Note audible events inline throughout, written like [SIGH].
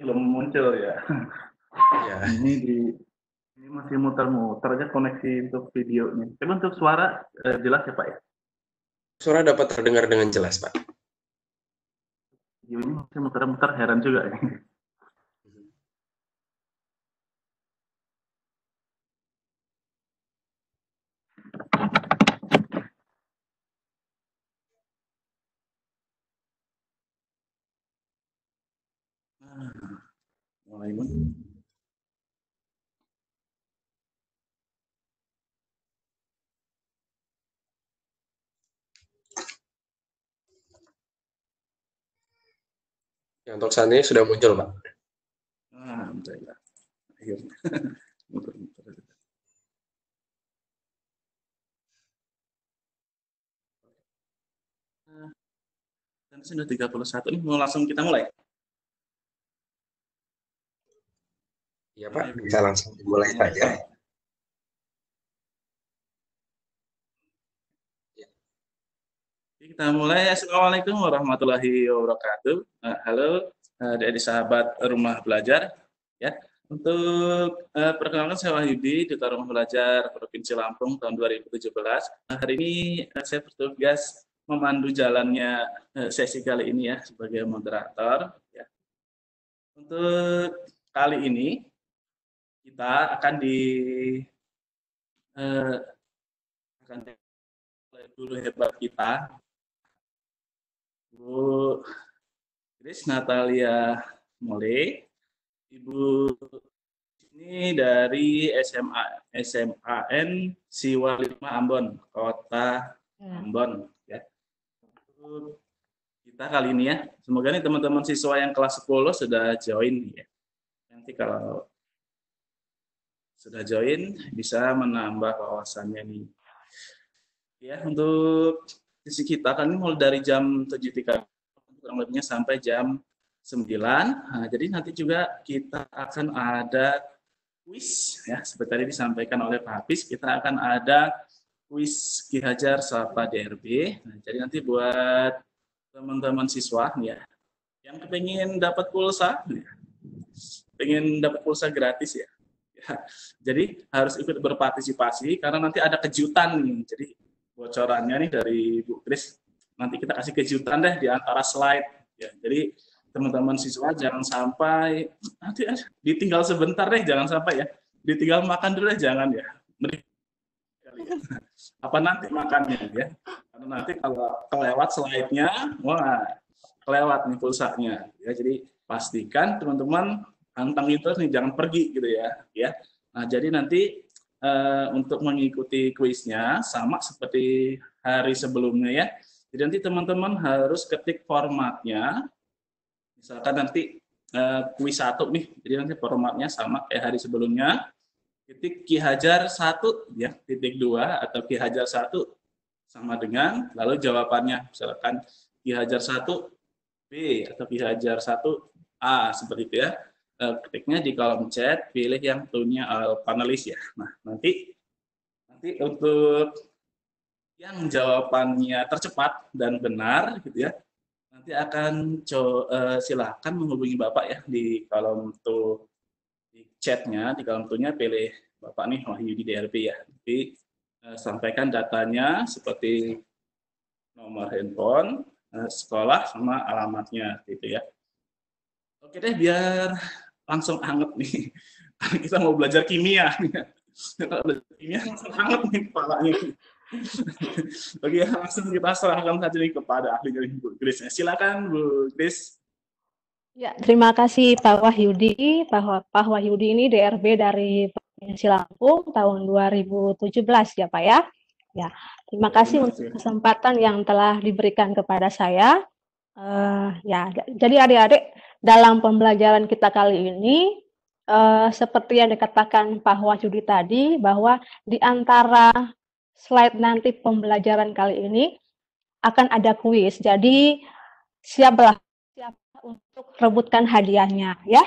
belum muncul ya. ya. Ini di ini masih muter-muter aja koneksi untuk videonya. Tapi untuk suara eh, jelas ya Pak ya? Suara dapat terdengar dengan jelas Pak. Iya, ini masih muter-muter heran juga ya. Waalaikumsalam. Yang ini sudah muncul, Pak. Ah, alhamdulillah. Akhirnya. [LAUGHS] Ah, dan sudah 31 ini mau langsung kita mulai. Iya Pak, bisa langsung dimulai iya, saja. Iya. Kita mulai. Assalamualaikum warahmatullahi wabarakatuh. Eh, halo eh, dari sahabat rumah belajar. Ya, untuk uh, perkenalkan saya Wahyudi, Duta Rumah Belajar Provinsi Lampung tahun 2017. Nah, hari ini uh, saya bertugas memandu jalannya uh, sesi kali ini ya sebagai moderator. Ya. Untuk kali ini kita akan di eh, akan dulu hebat kita Bu Chris Natalia Mole, Ibu ini dari SMA SMAN Siwa 5 Ambon, Kota ya. Ambon ya. Kita kali ini ya, semoga nih teman-teman siswa yang kelas 10 sudah join ya. Nanti kalau sudah join bisa menambah wawasannya nih. Ya, untuk sisi kita kan ini mulai dari jam 7.30 kurang lebihnya sampai jam 9. Nah, jadi nanti juga kita akan ada kuis ya seperti tadi disampaikan oleh Pak habis kita akan ada kuis Ki Hajar Sapa DRB. Nah, jadi nanti buat teman-teman siswa ya yang kepingin dapat pulsa, ya, pengen dapat pulsa gratis ya, [LAUGHS] Jadi harus ikut berpartisipasi karena nanti ada kejutan nih. Jadi bocorannya nih dari Bu Kris nanti kita kasih kejutan deh di antara slide. Ya, jadi teman-teman siswa jangan sampai nanti eh, ditinggal sebentar deh, jangan sampai ya ditinggal makan dulu deh, jangan ya. ya. [LAUGHS] Apa nanti makannya ya? Karena nanti kalau kelewat slide-nya, wah kelewat nih pulsanya. Ya, jadi pastikan teman-teman Antang itu nih jangan pergi gitu ya, ya. Nah, jadi nanti e, untuk mengikuti kuisnya sama seperti hari sebelumnya ya. Jadi nanti teman-teman harus ketik formatnya. Misalkan nanti e, kuis satu nih, jadi nanti formatnya sama kayak hari sebelumnya. Titik Ki Hajar satu ya, titik dua atau Ki Hajar satu sama dengan lalu jawabannya misalkan Ki Hajar satu B atau Ki Hajar satu A seperti itu ya. Eh, ketiknya di kolom chat, pilih yang tunya all eh, panelis ya. Nah, nanti nanti untuk yang jawabannya tercepat dan benar gitu ya. Nanti akan co uh, eh, silahkan menghubungi Bapak ya di kolom tuh di chatnya, di kolom tuhnya pilih Bapak nih Wahyu di DRP ya. Nanti uh, sampaikan datanya seperti nomor handphone, sekolah sama alamatnya gitu ya. Oke deh biar langsung hangat nih. [LAUGHS] Kita mau belajar kimia. Kalau belajar kimia langsung hangat nih kepalanya. [LAUGHS] Oke, langsung kita serahkan saja nih kepada ahli dari Bu Grace. Eh, silakan Bu Grace. Ya, terima kasih Pak Wahyudi. Pak, Wahyudi ini DRB dari Provinsi Lampung tahun 2017 ya Pak ya. Ya, terima kasih, terima untuk kesempatan yang telah diberikan kepada saya. Uh, ya, jadi adik-adik dalam pembelajaran kita kali ini, uh, seperti yang dikatakan Pak Wahyudi tadi, bahwa di antara slide nanti pembelajaran kali ini akan ada kuis. Jadi siaplah siap untuk rebutkan hadiahnya ya.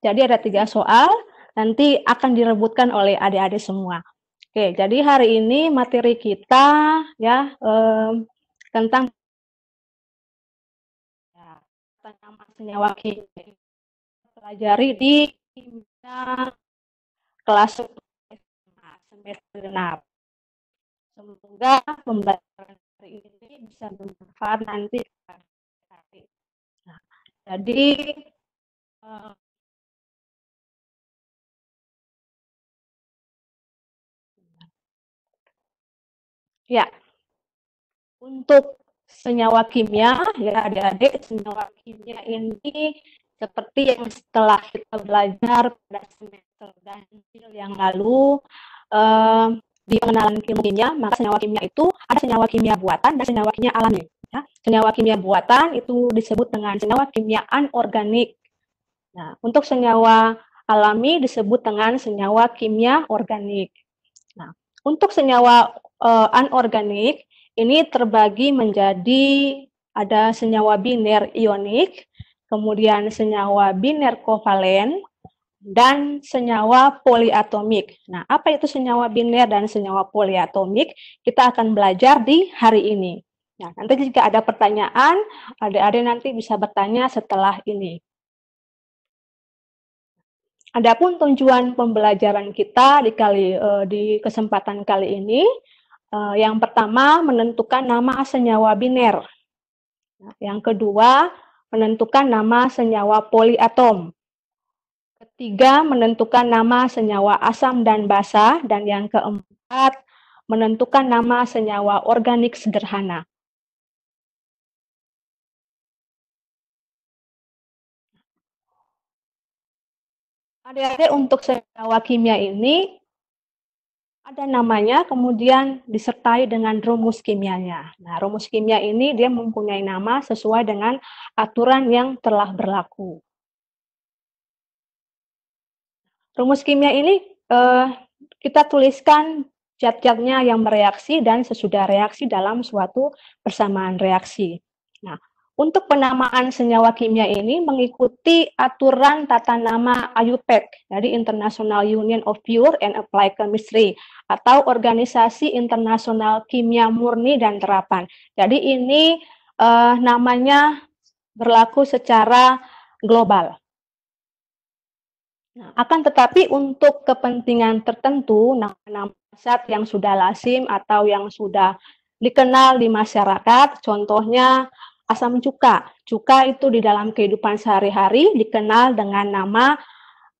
Jadi ada tiga soal nanti akan direbutkan oleh adik-adik semua. Oke, jadi hari ini materi kita ya eh, tentang tentang senyawa kimia pelajari di kimia kelas semester 6. Semoga pembelajaran hari ini bisa bermanfaat nanti. Nah, jadi uh, ya untuk senyawa kimia ya adik-adik senyawa kimia ini seperti yang setelah kita belajar pada semester ganjil yang lalu eh, di pengenalan kimia maka senyawa kimia itu ada senyawa kimia buatan dan senyawa kimia alami ya. senyawa kimia buatan itu disebut dengan senyawa kimia anorganik nah untuk senyawa alami disebut dengan senyawa kimia organik nah untuk senyawa eh, anorganik ini terbagi menjadi ada senyawa biner ionik, kemudian senyawa biner kovalen, dan senyawa poliatomik. Nah, apa itu senyawa biner dan senyawa poliatomik? Kita akan belajar di hari ini. Nah, nanti jika ada pertanyaan, adik-adik nanti bisa bertanya setelah ini. Adapun tujuan pembelajaran kita di kali eh, di kesempatan kali ini Eh, yang pertama menentukan nama senyawa biner. Yang kedua menentukan nama senyawa poliatom. Ketiga menentukan nama senyawa asam dan basa dan yang keempat menentukan nama senyawa organik sederhana. Adik-adik untuk senyawa kimia ini ada namanya, kemudian disertai dengan rumus kimianya. Nah, rumus kimia ini dia mempunyai nama sesuai dengan aturan yang telah berlaku. Rumus kimia ini eh, kita tuliskan zat-zatnya yang bereaksi dan sesudah reaksi dalam suatu persamaan reaksi. Nah, untuk penamaan senyawa kimia ini mengikuti aturan tata nama IUPAC dari International Union of Pure and Applied Chemistry atau Organisasi Internasional Kimia Murni dan Terapan. Jadi ini eh, namanya berlaku secara global. Nah, akan tetapi untuk kepentingan tertentu, nama-nama zat yang sudah lazim atau yang sudah dikenal di masyarakat, contohnya asam cuka. Cuka itu di dalam kehidupan sehari-hari dikenal dengan nama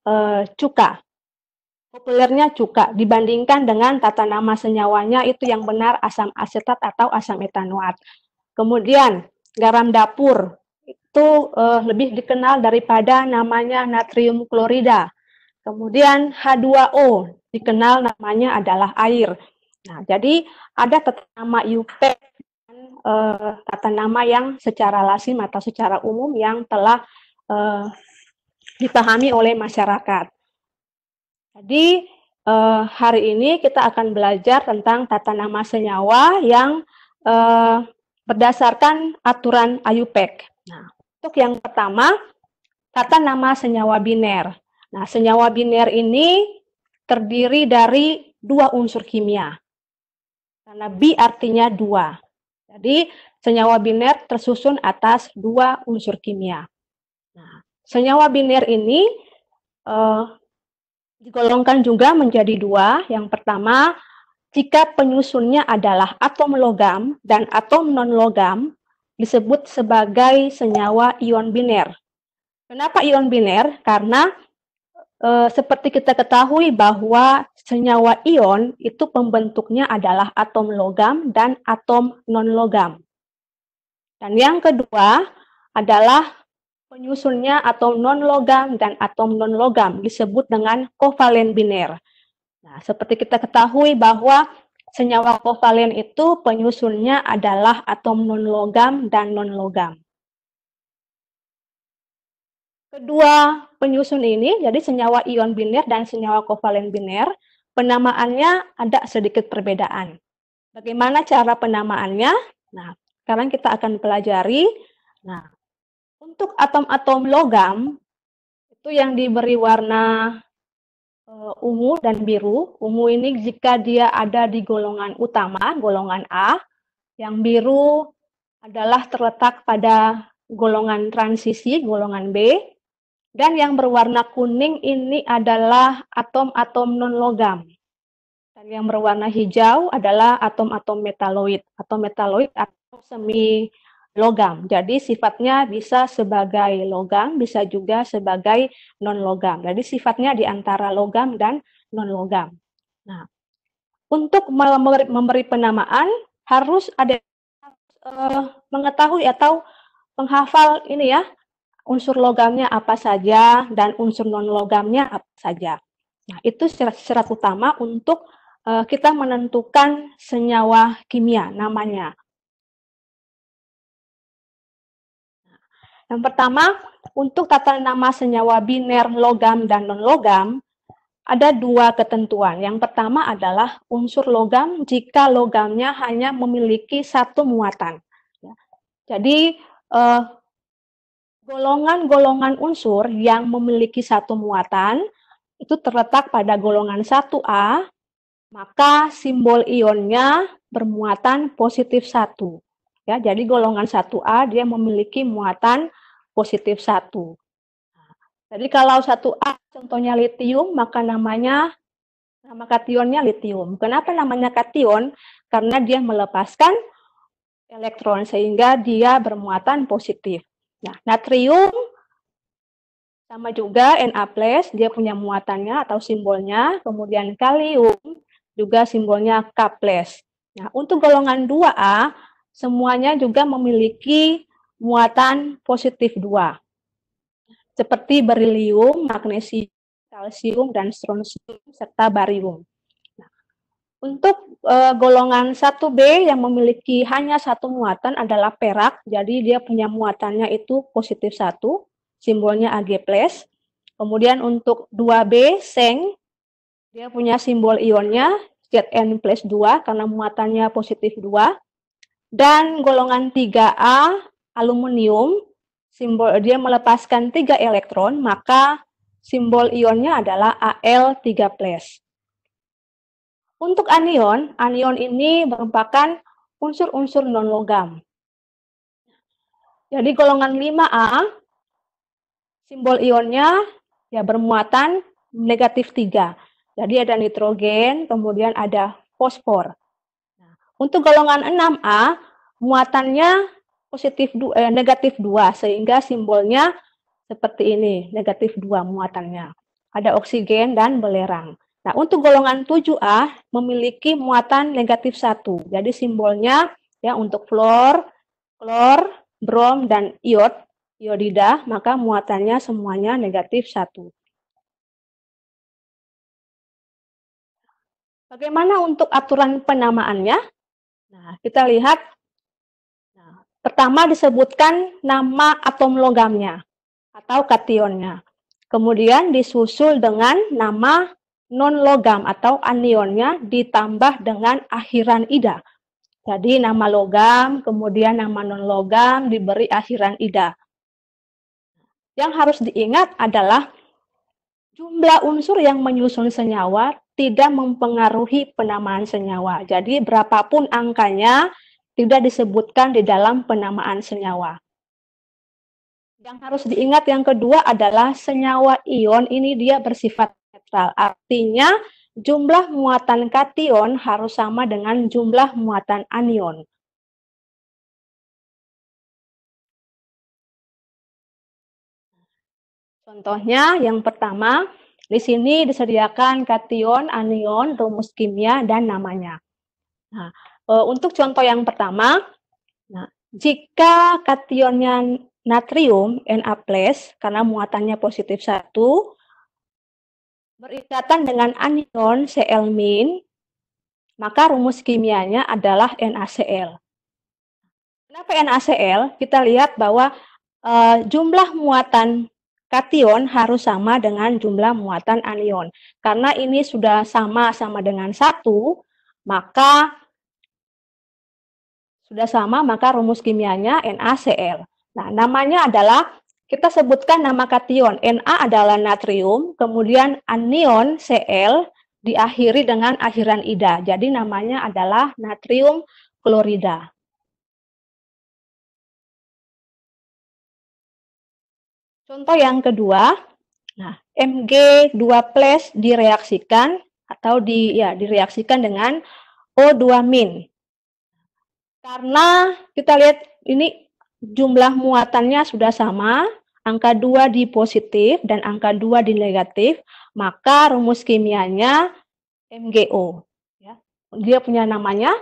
e, cuka. Populernya cuka dibandingkan dengan tata nama senyawanya itu yang benar asam asetat atau asam etanoat. Kemudian garam dapur itu e, lebih dikenal daripada namanya natrium klorida. Kemudian H2O dikenal namanya adalah air. Nah, jadi ada tata nama IUPAC uh, kata nama yang secara lazim atau secara umum yang telah uh, dipahami oleh masyarakat. Jadi uh, hari ini kita akan belajar tentang tata nama senyawa yang uh, berdasarkan aturan IUPAC. E nah, untuk yang pertama tata nama senyawa biner. Nah, senyawa biner ini terdiri dari dua unsur kimia. Karena bi artinya dua. Jadi, senyawa biner tersusun atas dua unsur kimia. Nah, senyawa biner ini eh, digolongkan juga menjadi dua. Yang pertama, jika penyusunnya adalah atom logam dan atom non-logam, disebut sebagai senyawa ion biner. Kenapa ion biner? Karena e, seperti kita ketahui bahwa senyawa ion itu pembentuknya adalah atom logam dan atom non logam. Dan yang kedua adalah penyusunnya atom non logam dan atom non logam disebut dengan kovalen biner. Nah, seperti kita ketahui bahwa senyawa kovalen itu penyusunnya adalah atom non logam dan non logam. Kedua penyusun ini, jadi senyawa ion biner dan senyawa kovalen biner, penamaannya ada sedikit perbedaan. Bagaimana cara penamaannya? Nah, sekarang kita akan pelajari. Nah, untuk atom-atom logam itu yang diberi warna uh, ungu dan biru. Ungu ini jika dia ada di golongan utama, golongan A. Yang biru adalah terletak pada golongan transisi, golongan B dan yang berwarna kuning ini adalah atom-atom non-logam. Dan yang berwarna hijau adalah atom-atom metaloid. Atom metaloid atau semi logam. Jadi sifatnya bisa sebagai logam, bisa juga sebagai non-logam. Jadi sifatnya di antara logam dan non-logam. Nah, untuk memberi penamaan harus ada uh, mengetahui atau penghafal ini ya unsur logamnya apa saja dan unsur non logamnya apa saja. Nah, itu syarat utama untuk uh, kita menentukan senyawa kimia namanya. Nah, yang pertama, untuk tata nama senyawa biner, logam, dan non-logam, ada dua ketentuan. Yang pertama adalah unsur logam jika logamnya hanya memiliki satu muatan. Ya. Jadi, eh, Golongan-golongan unsur yang memiliki satu muatan itu terletak pada golongan 1A, maka simbol ionnya bermuatan positif 1. Ya, jadi golongan 1A dia memiliki muatan positif 1. Nah, jadi kalau 1A contohnya litium, maka namanya nama kationnya litium. Kenapa namanya kation? Karena dia melepaskan elektron sehingga dia bermuatan positif. Nah, natrium sama juga Na+, dia punya muatannya atau simbolnya. Kemudian kalium juga simbolnya K+. Nah, untuk golongan 2A, semuanya juga memiliki muatan positif 2. Seperti berilium, magnesium, kalsium, dan strontium, serta barium. Untuk uh, golongan 1B yang memiliki hanya satu muatan adalah perak, jadi dia punya muatannya itu positif 1, simbolnya Ag+. Kemudian untuk 2B, seng, dia punya simbol ionnya Zn plus 2 karena muatannya positif 2. Dan golongan 3A, aluminium, simbol dia melepaskan 3 elektron, maka simbol ionnya adalah Al3+. Untuk anion, anion ini merupakan unsur-unsur non-logam. Jadi golongan 5A, simbol ionnya ya bermuatan negatif 3. Jadi ada nitrogen, kemudian ada fosfor. Nah, untuk golongan 6A, muatannya positif eh, negatif 2, sehingga simbolnya seperti ini, negatif 2 muatannya. Ada oksigen dan belerang. Nah, untuk golongan 7A memiliki muatan negatif 1. Jadi simbolnya ya untuk fluor, klor, brom dan iod, iodida, maka muatannya semuanya negatif 1. Bagaimana untuk aturan penamaannya? Nah, kita lihat nah, pertama disebutkan nama atom logamnya atau kationnya. Kemudian disusul dengan nama non logam atau anionnya ditambah dengan akhiran ida. Jadi nama logam, kemudian nama non logam diberi akhiran ida. Yang harus diingat adalah jumlah unsur yang menyusun senyawa tidak mempengaruhi penamaan senyawa. Jadi berapapun angkanya tidak disebutkan di dalam penamaan senyawa. Yang harus diingat yang kedua adalah senyawa ion ini dia bersifat netral. Artinya jumlah muatan kation harus sama dengan jumlah muatan anion. Contohnya yang pertama, di sini disediakan kation, anion, rumus kimia, dan namanya. Nah, e, untuk contoh yang pertama, nah, jika kationnya natrium Na+, karena muatannya positif 1, berikatan dengan anion Cl-, maka rumus kimianya adalah NaCl. Kenapa NaCl? Kita lihat bahwa e, jumlah muatan kation harus sama dengan jumlah muatan anion. Karena ini sudah sama-sama dengan satu, maka sudah sama, maka rumus kimianya NaCl. Nah, namanya adalah kita sebutkan nama kation. Na adalah natrium, kemudian anion Cl diakhiri dengan akhiran ida. Jadi namanya adalah natrium klorida. Contoh yang kedua, nah Mg2+ direaksikan atau di ya direaksikan dengan O2- karena kita lihat ini jumlah muatannya sudah sama, angka 2 di positif dan angka 2 di negatif, maka rumus kimianya MgO. Ya. Dia punya namanya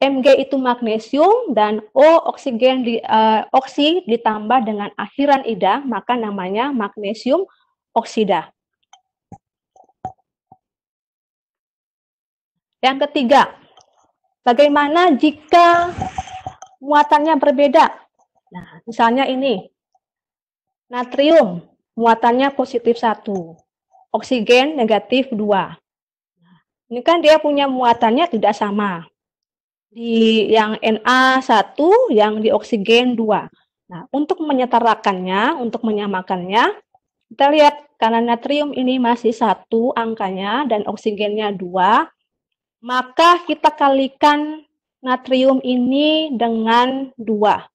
Mg itu magnesium dan O oksigen di, uh, oksi ditambah dengan akhiran ida maka namanya magnesium oksida. Yang ketiga, bagaimana jika muatannya berbeda? Nah, misalnya ini, natrium muatannya positif 1, oksigen negatif 2. Nah, ini kan dia punya muatannya tidak sama. Di yang Na1, yang di oksigen 2. Nah, untuk menyetarakannya, untuk menyamakannya, kita lihat karena natrium ini masih satu angkanya dan oksigennya dua, maka kita kalikan natrium ini dengan dua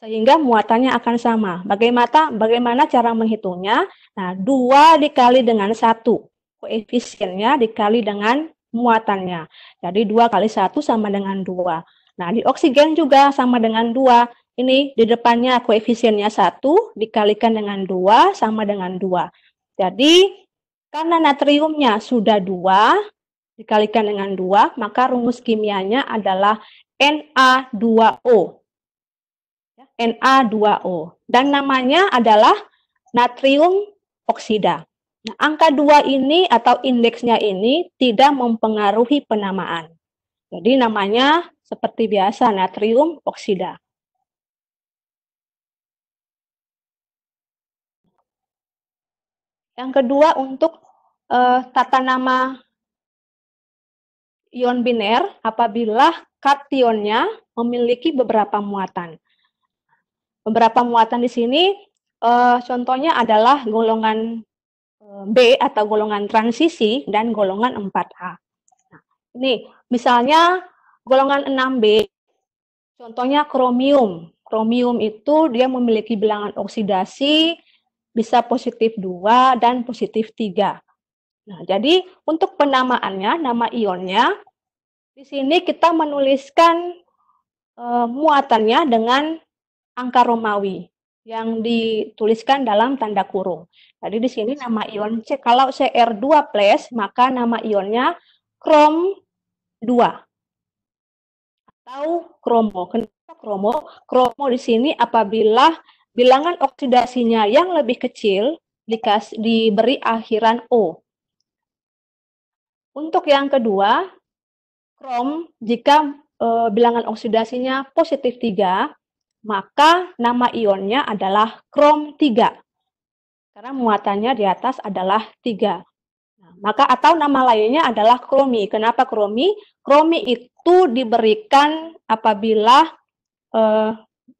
sehingga muatannya akan sama. Bagaimana, bagaimana cara menghitungnya? Nah, 2 dikali dengan 1. Koefisiennya dikali dengan muatannya. Jadi 2 kali 1 sama dengan 2. Nah, di oksigen juga sama dengan 2. Ini di depannya koefisiennya 1 dikalikan dengan 2 sama dengan 2. Jadi, karena natriumnya sudah 2 dikalikan dengan 2, maka rumus kimianya adalah Na2O. Na2O dan namanya adalah natrium oksida. Nah, angka 2 ini atau indeksnya ini tidak mempengaruhi penamaan. Jadi namanya seperti biasa natrium oksida. Yang kedua untuk eh, tata nama ion biner apabila kationnya memiliki beberapa muatan. Beberapa muatan di sini uh, contohnya adalah golongan eh, B atau golongan transisi dan golongan 4A. Nah, ini misalnya golongan 6B contohnya kromium. Kromium itu dia memiliki bilangan oksidasi bisa positif 2 dan positif 3. Nah, jadi untuk penamaannya, nama ionnya, di sini kita menuliskan uh, muatannya dengan angka Romawi yang dituliskan dalam tanda kurung. Jadi di sini nama ion C. Kalau CR2+, plus, maka nama ionnya krom 2 atau kromo. Kenapa kromo? Kromo di sini apabila bilangan oksidasinya yang lebih kecil dikas diberi akhiran O. Untuk yang kedua, krom jika e, bilangan oksidasinya positif 3, maka nama ionnya adalah krom 3. Karena muatannya di atas adalah 3. Nah, maka atau nama lainnya adalah kromi. Kenapa kromi? Kromi itu diberikan apabila uh,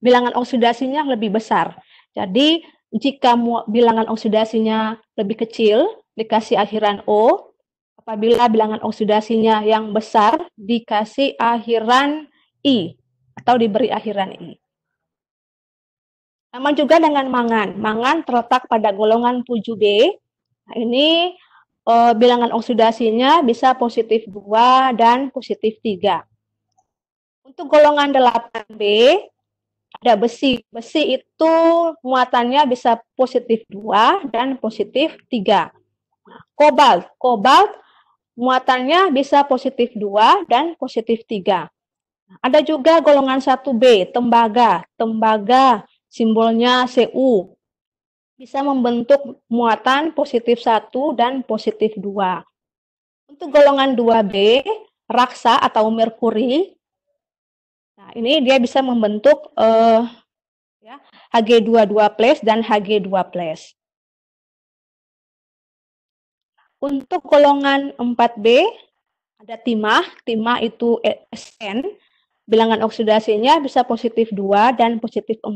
bilangan oksidasinya lebih besar. Jadi jika bilangan oksidasinya lebih kecil dikasih akhiran O, apabila bilangan oksidasinya yang besar dikasih akhiran I atau diberi akhiran I. Sama juga dengan mangan. Mangan terletak pada golongan 7B. Nah, ini e, bilangan oksidasinya bisa positif 2 dan positif 3. Untuk golongan 8B, ada besi. Besi itu muatannya bisa positif 2 dan positif 3. Nah, kobalt. Kobalt muatannya bisa positif 2 dan positif 3. Ada juga golongan 1B, tembaga. Tembaga simbolnya CU, bisa membentuk muatan positif 1 dan positif 2. Untuk golongan 2B, raksa atau merkuri, nah ini dia bisa membentuk eh, ya, Hg22 plus dan Hg2 plus. Untuk golongan 4B, ada timah, timah itu e SN, bilangan oksidasinya bisa positif 2 dan positif 4.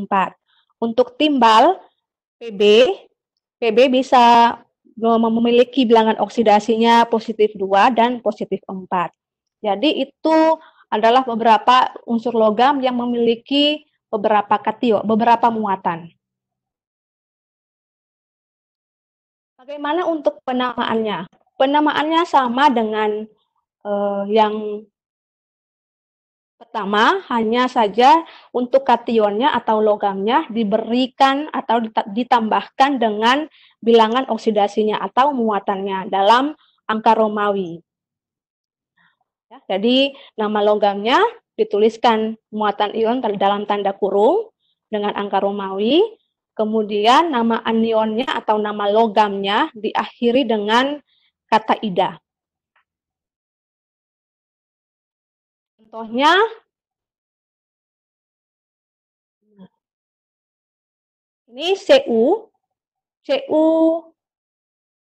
Untuk timbal PB, PB bisa memiliki bilangan oksidasinya positif 2 dan positif 4. Jadi itu adalah beberapa unsur logam yang memiliki beberapa katio, beberapa muatan. Bagaimana untuk penamaannya? Penamaannya sama dengan eh, yang Pertama, hanya saja untuk kationnya atau logamnya diberikan atau ditambahkan dengan bilangan oksidasinya atau muatannya dalam angka Romawi. Ya, jadi nama logamnya dituliskan muatan ion dalam tanda kurung dengan angka Romawi, kemudian nama anionnya atau nama logamnya diakhiri dengan kata ida. Contohnya, ini Cu, Cu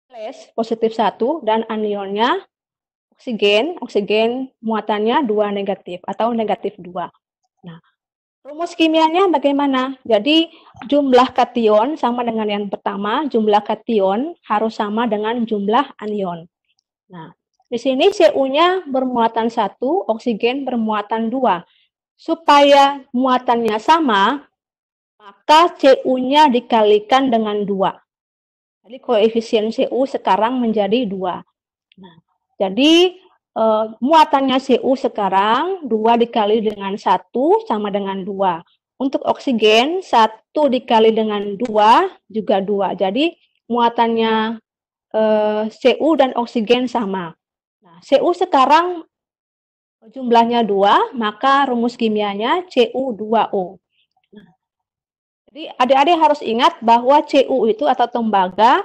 plus positif satu dan anionnya oksigen, oksigen muatannya dua negatif atau negatif dua. Nah, rumus kimianya bagaimana? Jadi jumlah kation sama dengan yang pertama, jumlah kation harus sama dengan jumlah anion. Nah, di sini CU-nya bermuatan satu, oksigen bermuatan dua. Supaya muatannya sama, maka CU-nya dikalikan dengan dua. Jadi koefisien CU sekarang menjadi dua. Nah, jadi eh, muatannya CU sekarang dua dikali dengan satu sama dengan dua. Untuk oksigen satu dikali dengan dua juga dua. Jadi muatannya eh, CU dan oksigen sama. Cu sekarang jumlahnya dua maka rumus kimianya Cu2O. Jadi adik-adik harus ingat bahwa Cu itu atau tembaga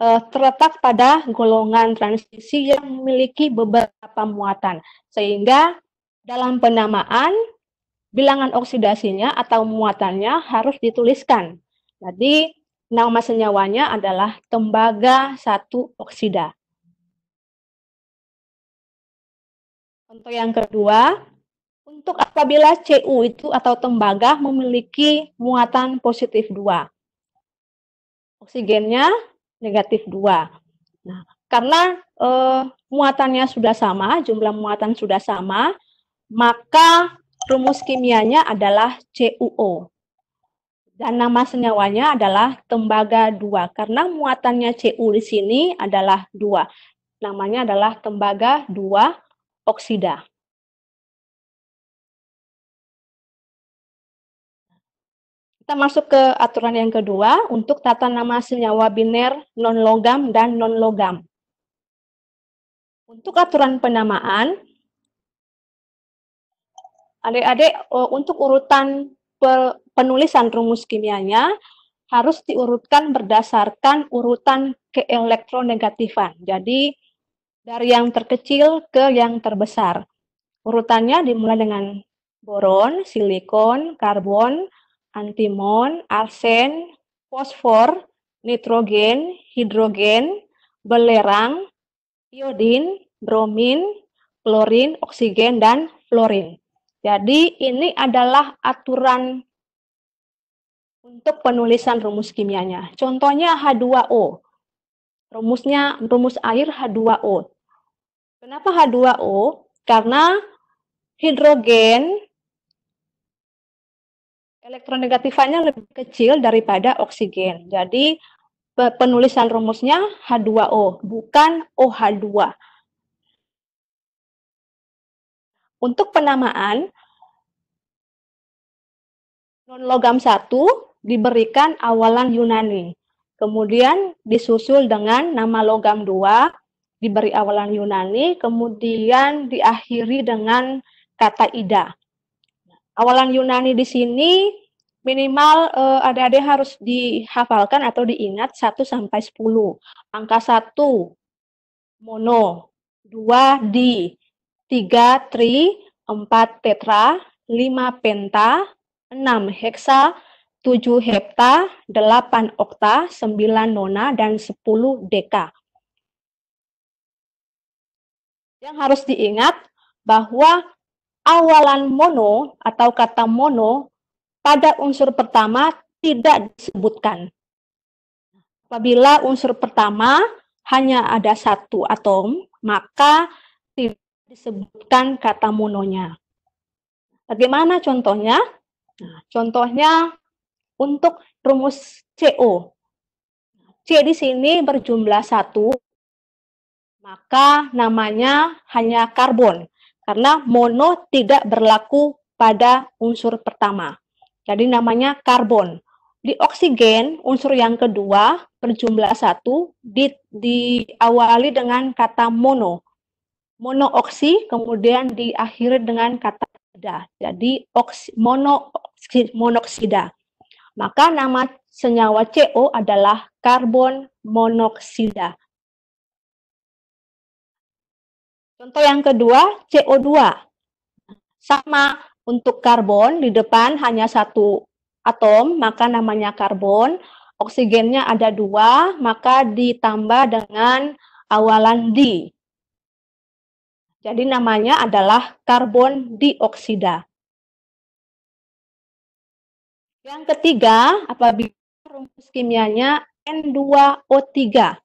eh, terletak pada golongan transisi yang memiliki beberapa muatan. Sehingga dalam penamaan, bilangan oksidasinya atau muatannya harus dituliskan. Jadi nama senyawanya adalah tembaga satu oksida. Untuk yang kedua, untuk apabila CU itu atau tembaga memiliki muatan positif 2. Oksigennya negatif 2. Nah, karena e, muatannya sudah sama, jumlah muatan sudah sama, maka rumus kimianya adalah CuO. Dan nama senyawanya adalah tembaga 2 karena muatannya Cu di sini adalah 2. Namanya adalah tembaga 2 oksida Kita masuk ke aturan yang kedua untuk tata nama senyawa biner non logam dan non logam. Untuk aturan penamaan, adik-adik eh, untuk urutan penulisan rumus kimianya harus diurutkan berdasarkan urutan keelektronegatifan. Jadi dari yang terkecil ke yang terbesar. Urutannya dimulai dengan boron, silikon, karbon, antimon, arsen, fosfor, nitrogen, hidrogen, belerang, iodin, bromin, klorin, oksigen, dan fluorin. Jadi ini adalah aturan untuk penulisan rumus kimianya. Contohnya H2O. Rumusnya rumus air H2O. Kenapa H2O? Karena hidrogen elektronegatifannya lebih kecil daripada oksigen. Jadi penulisan rumusnya H2O, bukan OH2. Untuk penamaan, non logam 1 diberikan awalan Yunani, kemudian disusul dengan nama logam 2, diberi awalan Yunani, kemudian diakhiri dengan kata ida. Awalan Yunani di sini minimal eh, adik-adik harus dihafalkan atau diingat 1 sampai 10. Angka 1 mono, 2 di, 3 tri, 4 tetra, 5 penta, 6 heksa, 7 hepta, 8 okta, 9 nona, dan 10 deka. Yang harus diingat bahwa awalan mono atau kata mono pada unsur pertama tidak disebutkan. Apabila unsur pertama hanya ada satu atom, maka tidak disebutkan kata mononya. Bagaimana contohnya? Nah, contohnya untuk rumus CO. C di sini berjumlah satu, maka namanya hanya karbon karena mono tidak berlaku pada unsur pertama. Jadi namanya karbon. Di oksigen, unsur yang kedua berjumlah satu di, diawali dengan kata mono. Monooksi kemudian diakhiri dengan kata da. Jadi oksi, mono, monoksida. Maka nama senyawa CO adalah karbon monoksida. Contoh yang kedua, CO2. Sama untuk karbon, di depan hanya satu atom, maka namanya karbon. Oksigennya ada dua, maka ditambah dengan awalan di. Jadi namanya adalah karbon dioksida. Yang ketiga, apabila rumus kimianya N2O3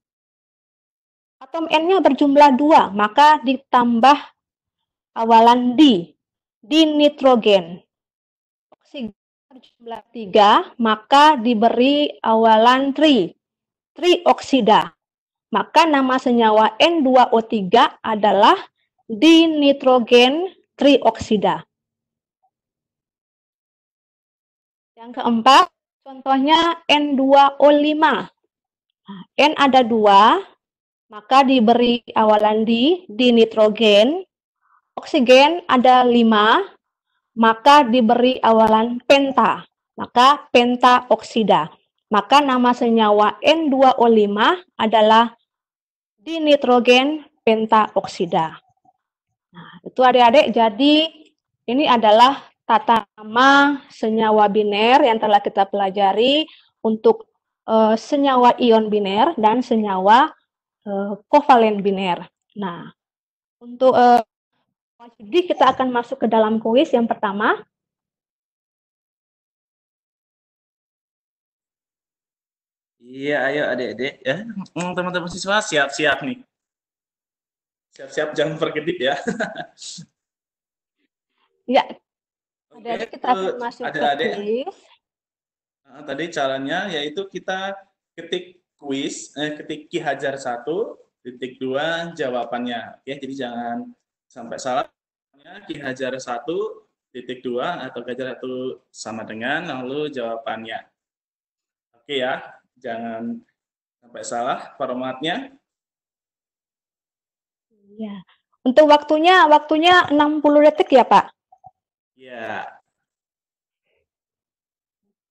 atom N-nya berjumlah dua, maka ditambah awalan D, di nitrogen. Oksigen berjumlah tiga, maka diberi awalan tri, trioksida. Maka nama senyawa N2O3 adalah dinitrogen trioksida. Yang keempat, contohnya N2O5. Nah, N ada dua, maka diberi awalan di, di nitrogen, oksigen ada 5, maka diberi awalan penta, maka penta oksida. Maka nama senyawa N2O5 adalah dinitrogen penta oksida. Nah, itu adik-adik, jadi ini adalah tata nama senyawa biner yang telah kita pelajari untuk eh, senyawa ion biner dan senyawa kovalen eh, biner. Nah, untuk uh, kita akan masuk ke dalam kuis yang pertama. Iya, ayo adik-adik ya. Hmm, teman-teman siswa siap-siap nih. Siap-siap jangan berkedip ya. [LAUGHS] ya. Adik-adik kita eh, akan masuk adik -adik. ke kuis. Ah, tadi caranya yaitu kita ketik kuis, eh, ketik Ki Hajar satu titik dua jawabannya. Oke, jadi jangan sampai salah. Ki Hajar satu titik dua atau Hajar satu sama dengan, lalu jawabannya. Oke ya, jangan sampai salah formatnya. Iya. Untuk waktunya, waktunya 60 detik ya, Pak? Iya.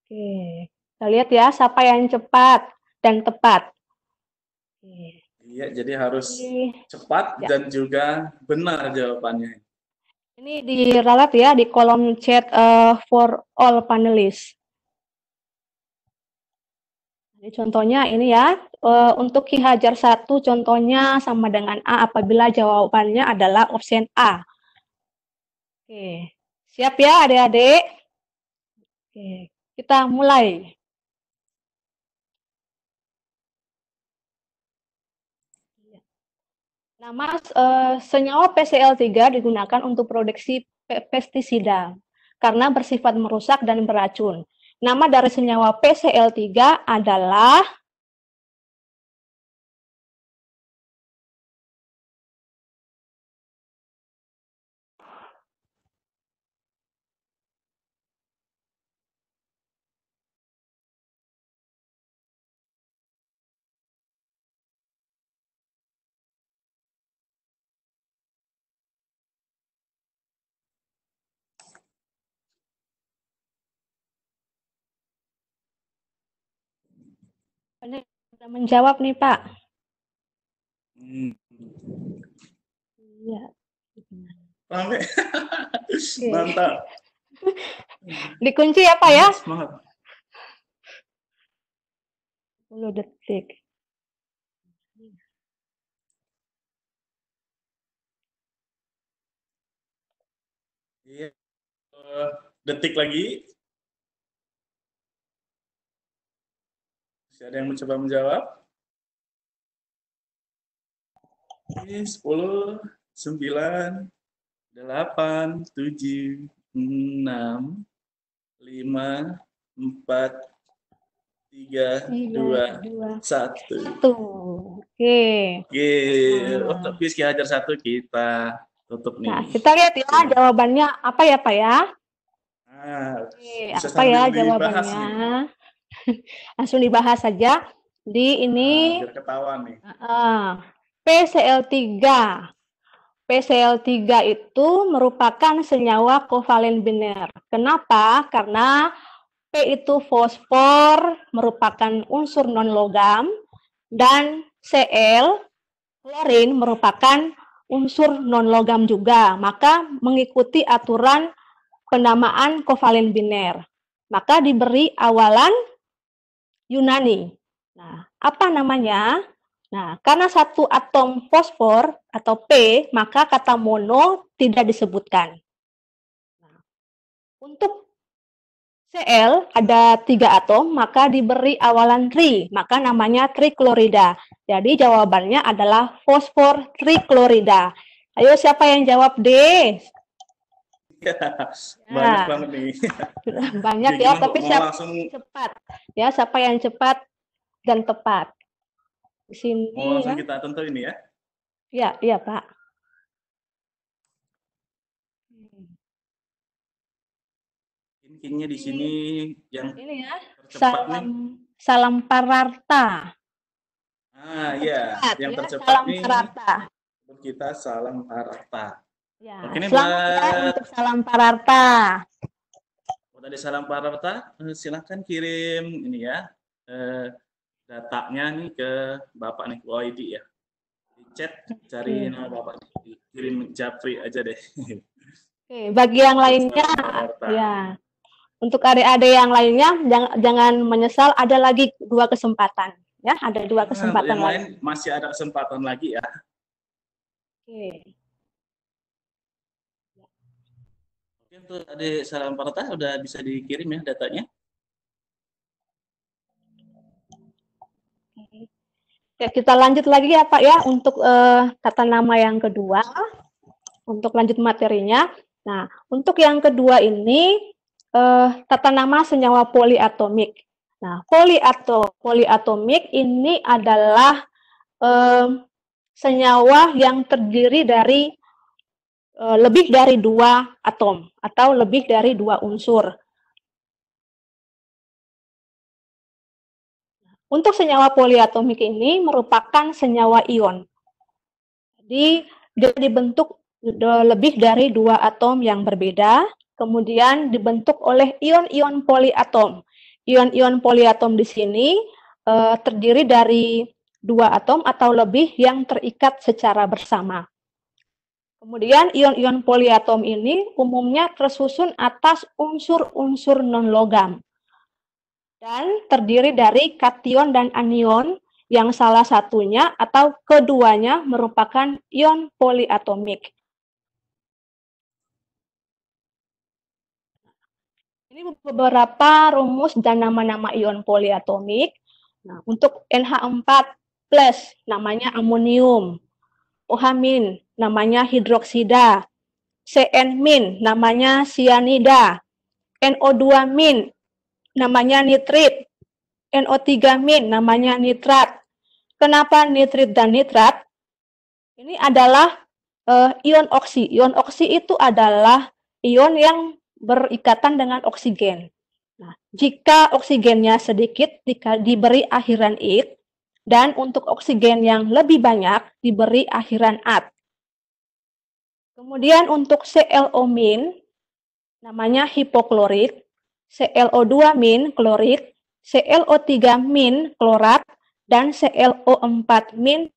Oke, kita lihat ya, siapa yang cepat dan tepat. Iya, jadi harus cepat ya. dan juga benar jawabannya. Ini di diralat ya di kolom chat uh, for all panelis. Jadi contohnya ini ya, uh, untuk Ki Hajar 1 contohnya sama dengan A apabila jawabannya adalah opsi A. Oke, siap ya adik-adik? Oke, kita mulai. Nah, Mas, eh, senyawa PCL3 digunakan untuk produksi pestisida karena bersifat merusak dan beracun. Nama dari senyawa PCL3 adalah Anda menjawab nih Pak. Hmm. Iya. Hmm. Okay. Mantap. Dikunci ya Pak ya? Semangat. 10 detik. Iya. Eh, detik lagi. Masih ada yang mencoba menjawab? Ini 10, 9, 8, 7, 6, 5, 4, 3, 2, 1. 1. Oke. Oke. Nah. Oh, tapi sekian satu kita tutup nih. Nah, kita lihat ya Oke. jawabannya apa ya Pak ya? Nah, Oke, apa ya jawabannya? Nih. [LAUGHS] langsung dibahas saja di ini nah, nih. PCL3 PCL3 itu merupakan senyawa kovalen biner. Kenapa? Karena P itu fosfor merupakan unsur non logam dan Cl klorin merupakan unsur non logam juga. Maka mengikuti aturan penamaan kovalen biner. Maka diberi awalan Yunani. Nah, apa namanya? Nah, karena satu atom fosfor atau P, maka kata mono tidak disebutkan. Nah, untuk Cl ada tiga atom, maka diberi awalan tri, maka namanya triklorida. Jadi jawabannya adalah fosfor triklorida. Ayo siapa yang jawab D? Iya, ya. banyak banget nih. [LAUGHS] banyak ya, tapi siapa langsung... cepat. Ya, siapa yang cepat dan tepat. Di sini. Mau langsung ya. kita tentu ini ya. Ya, iya Pak. Linkingnya di sini yang ini ya. Salam, nih. salam Pararta. Ah iya, yang ya, salam nih. Pararta. Kita salam Pararta. Ya, Oke, selamat ya untuk salam Pararta. Buat ada salam Pararta, eh, silahkan kirim ini ya eh, datanya nih ke Bapak nih, WID ya. Di chat cari hmm. nama Bapak kirim Japri aja deh. Oke, bagi yang lainnya ya. Untuk adik-adik yang lainnya jangan, jangan menyesal ada lagi dua kesempatan ya, ada dua nah, kesempatan yang lagi. lain masih ada kesempatan lagi ya. Oke. itu ada salam parta udah bisa dikirim ya datanya. Ya, kita lanjut lagi ya Pak ya untuk uh, kata nama yang kedua. Untuk lanjut materinya. Nah, untuk yang kedua ini uh, tata nama senyawa poliatomik. Nah, poliato poliatomik ini adalah uh, senyawa yang terdiri dari Eh, lebih dari dua atom atau lebih dari dua unsur. Untuk senyawa poliatomik ini merupakan senyawa ion. Jadi dia dibentuk eh, lebih dari dua atom yang berbeda, kemudian dibentuk oleh ion-ion poliatom. Ion-ion poliatom di sini eh, terdiri dari dua atom atau lebih yang terikat secara bersama. Kemudian ion-ion poliatom ini umumnya tersusun atas unsur-unsur non-logam dan terdiri dari kation dan anion yang salah satunya atau keduanya merupakan ion poliatomik. Ini beberapa rumus dan nama-nama ion poliatomik. Nah, untuk NH4 plus namanya amonium, uhamin namanya hidroksida, CN min namanya sianida, NO2 min namanya nitrit, NO3 min namanya nitrat. Kenapa nitrit dan nitrat? Ini adalah uh, ion oksi. Ion oksi itu adalah ion yang berikatan dengan oksigen. Nah, jika oksigennya sedikit diberi akhiran it dan untuk oksigen yang lebih banyak diberi akhiran at. Kemudian untuk ClO min namanya hipoklorit, ClO2 min klorit, ClO3 min klorat, dan ClO4 min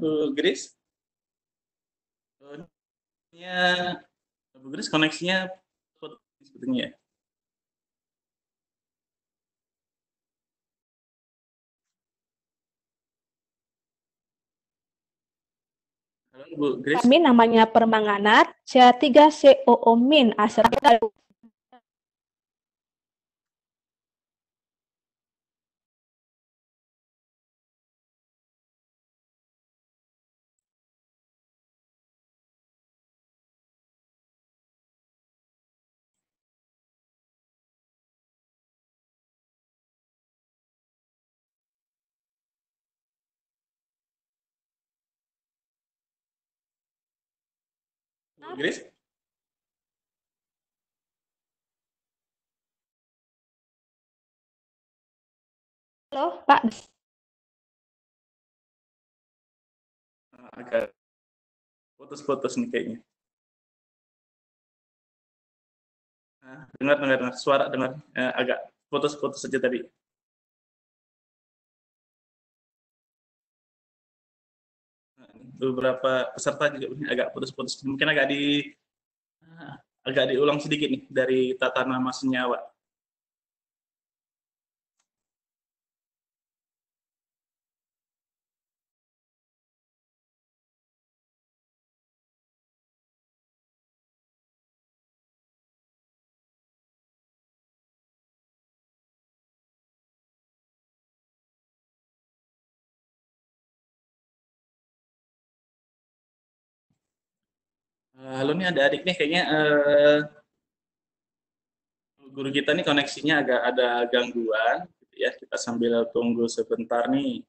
Bu Grace? Koneksinya, Bu Grace koneksinya sepertinya ya. Halo, Bu Grace. Kami namanya Permanganat, C3COO Min, asal Inggris? Halo, Pak. Ah, agak putus-putus nih kayaknya. Ah, dengar, dengar, dengar. Suara dengar. Eh, agak putus-putus saja tadi. beberapa peserta juga agak putus-putus. Mungkin agak di agak diulang sedikit nih dari tata nama senyawa. uh, lu nih ada adik nih kayaknya uh, guru kita nih koneksinya agak ada gangguan gitu ya kita sambil tunggu sebentar nih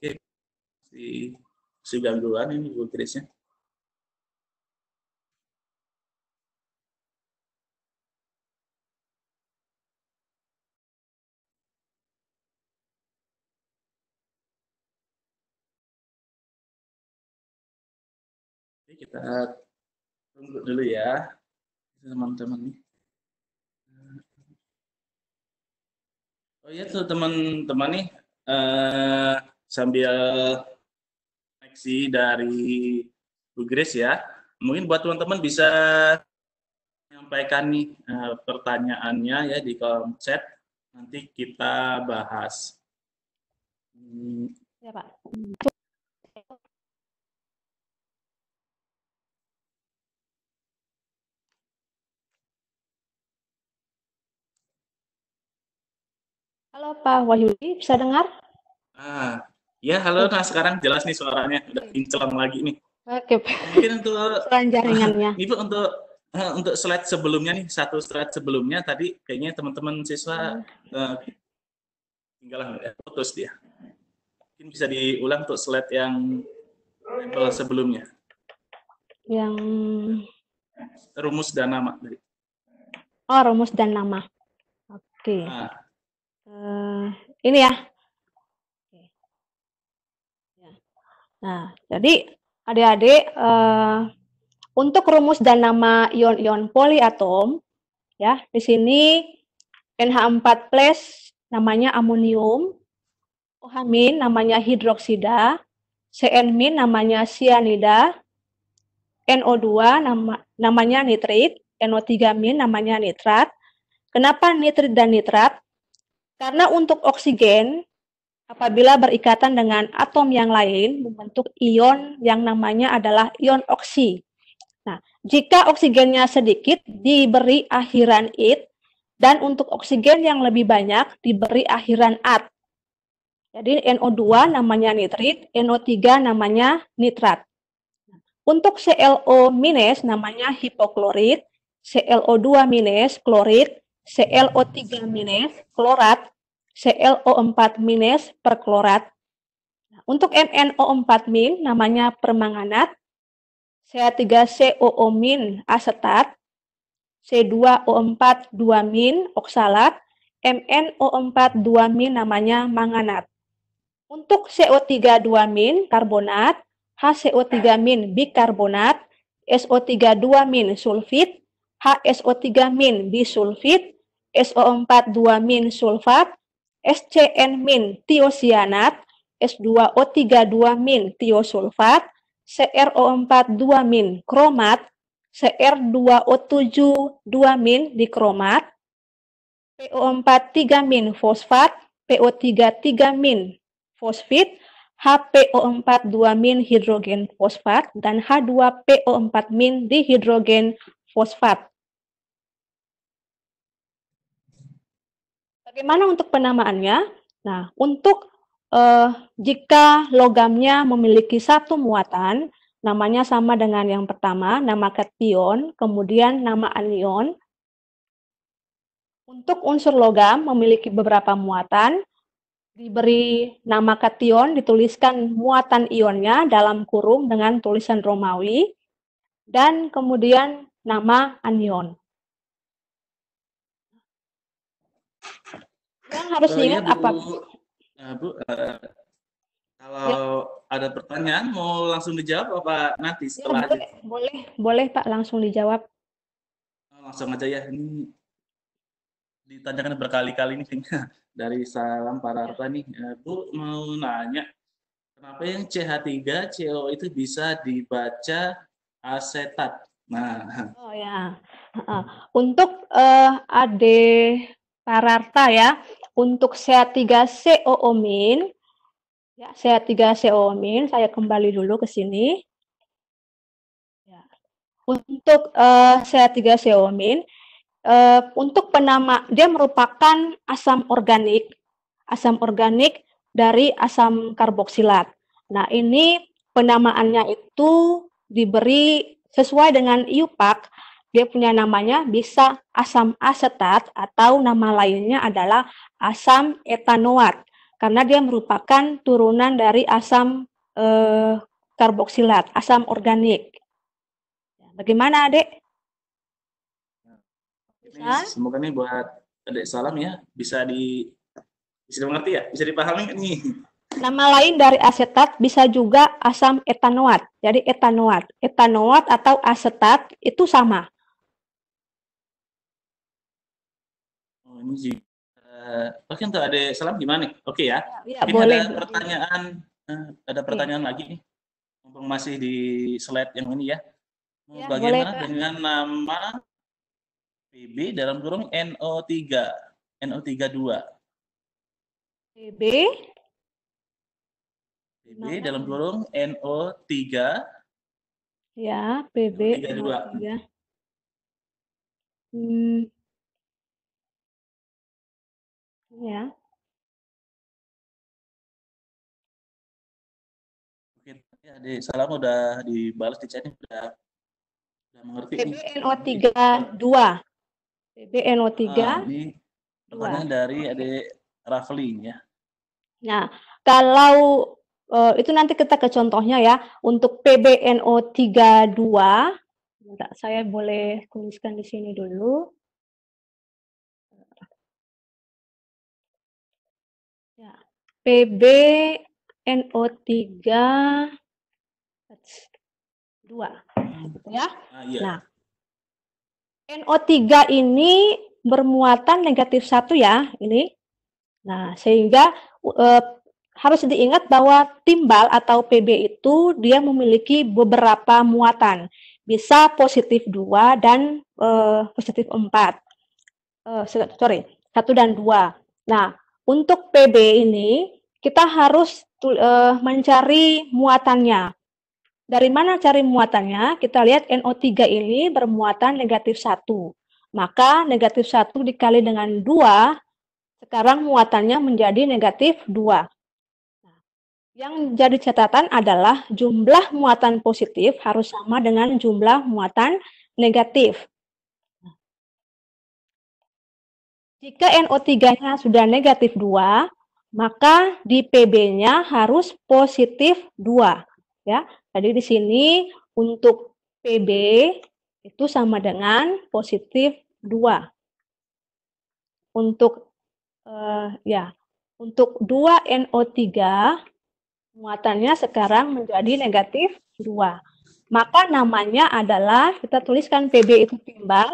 oke si si gangguan ini Bu Krisnya kita tunggu dulu ya teman-teman nih. Oh iya tuh teman-teman nih eh, sambil aksi dari Bu ya. Mungkin buat teman-teman bisa menyampaikan nih eh, pertanyaannya ya di kolom chat. Nanti kita bahas. Hmm. Ya Pak. Halo Pak Wahyudi, bisa dengar? Ah, ya halo. Nah sekarang jelas nih suaranya, udah incelang lagi nih. Oke Pak. Mungkin untuk jaringannya. [LAUGHS] Ibu untuk eh, untuk slide sebelumnya nih, satu slide sebelumnya tadi kayaknya teman-teman siswa hmm. uh, ya, putus dia. Mungkin bisa diulang untuk slide yang level sebelumnya. Yang rumus dan nama Oh, rumus dan nama. Oke. Okay. Nah, Eh, ini ya. ya. Nah, jadi adik-adik uh, untuk rumus dan nama ion-ion poliatom ya, di sini NH4+ plus namanya amonium, OH- namanya hidroksida, CN- namanya sianida, NO2 nama, namanya nitrit, NO3- namanya nitrat. Kenapa nitrit dan nitrat? Karena untuk oksigen, apabila berikatan dengan atom yang lain, membentuk ion yang namanya adalah ion oksi. Nah, jika oksigennya sedikit, diberi akhiran it, dan untuk oksigen yang lebih banyak, diberi akhiran at. Jadi NO2 namanya nitrit, NO3 namanya nitrat. Untuk ClO- namanya hipoklorit, ClO2- klorit, ClO3 minus klorat, ClO4 minus perklorat. Nah, untuk MnO4 min namanya permanganat, CA3COO min asetat, C2O4 2 min oksalat, MnO4 2 min namanya manganat. Untuk CO3 2 min karbonat, HCO3 min bikarbonat, SO3 2 min sulfit, HSO3 min bisulfit, SO4 2 min sulfat, SCN min tiosianat, S2O3 2 min tiosulfat, CRO4 2 min kromat, CR2O7 2 min dikromat, PO4 3 min fosfat, PO3 3 min fosfit, HPO4 2 min hidrogen fosfat, dan H2PO4 min dihidrogen fosfat. Bagaimana untuk penamaannya? Nah, untuk eh, jika logamnya memiliki satu muatan, namanya sama dengan yang pertama, nama kation. kemudian nama anion. Untuk unsur logam memiliki beberapa muatan, diberi nama kation dituliskan muatan ionnya dalam kurung dengan tulisan Romawi, dan kemudian nama anion. Yang harus uh, diingat ya, apa? Uh, bu, uh, kalau ya. ada pertanyaan mau langsung dijawab apa nanti ya, setelah ya, boleh, boleh, boleh Pak langsung dijawab. Oh, langsung aja ya. Ini ditanyakan berkali-kali nih [LAUGHS] dari salam para harta ya. nih. Eh, bu mau nanya kenapa yang CH3 CO itu bisa dibaca asetat? Nah. [LAUGHS] Oh ya. Untuk uh, eh, AD Pararta ya, untuk CH3COOmin, ya, CH3COOmin, saya kembali dulu ke sini. Ya. Untuk uh, eh, CH3COOmin, uh, eh, untuk penama, dia merupakan asam organik, asam organik dari asam karboksilat. Nah, ini penamaannya itu diberi sesuai dengan IUPAC, dia punya namanya bisa asam asetat atau nama lainnya adalah asam etanoat karena dia merupakan turunan dari asam eh, karboksilat, asam organik. Bagaimana, Adek? Ini, Semoga nih buat Adek Salam ya bisa di bisa dimengerti ya, bisa dipahami kan nih. Nama lain dari asetat bisa juga asam etanoat. Jadi etanoat, etanoat atau asetat itu sama. Muji. Uh, Oke okay, untuk ada Salam gimana Oke okay, ya. ya, ya Ini boleh, ada pertanyaan, uh, ada pertanyaan ya. lagi nih. Mumpung masih di slide yang ini ya. ya Bagaimana boleh, dengan kan. nama PB dalam kurung NO3, NO32? PB? PB dalam kurung NO3. Ya, PB. NO32. NO3. Hmm. Ya. Mungkin ya, di salam udah dibalas di chatting udah udah mengerti. PBNO32 PBNO3 ah, ini pertanyaan dari adik Rafli ya. Nah, kalau uh, itu nanti kita ke contohnya ya untuk PBNO32 dua. saya boleh tuliskan di sini dulu. PB NO3 2 gitu ya. Ah, iya. Nah, NO3 ini bermuatan negatif satu ya ini. Nah, sehingga eh, harus diingat bahwa timbal atau PB itu dia memiliki beberapa muatan. Bisa positif 2 dan eh, positif 4. Eh, sorry, 1 dan 2. Nah, untuk PB ini kita harus uh, mencari muatannya. Dari mana cari muatannya? Kita lihat NO3 ini bermuatan negatif 1. Maka negatif 1 dikali dengan 2, sekarang muatannya menjadi negatif 2. Nah, yang jadi catatan adalah jumlah muatan positif harus sama dengan jumlah muatan negatif. Jika NO3-nya sudah negatif 2, maka di PB-nya harus positif 2 ya. Jadi di sini untuk PB itu sama dengan positif 2. Untuk uh, ya, untuk 2NO3 muatannya sekarang menjadi negatif 2. Maka namanya adalah kita tuliskan PB itu timbal,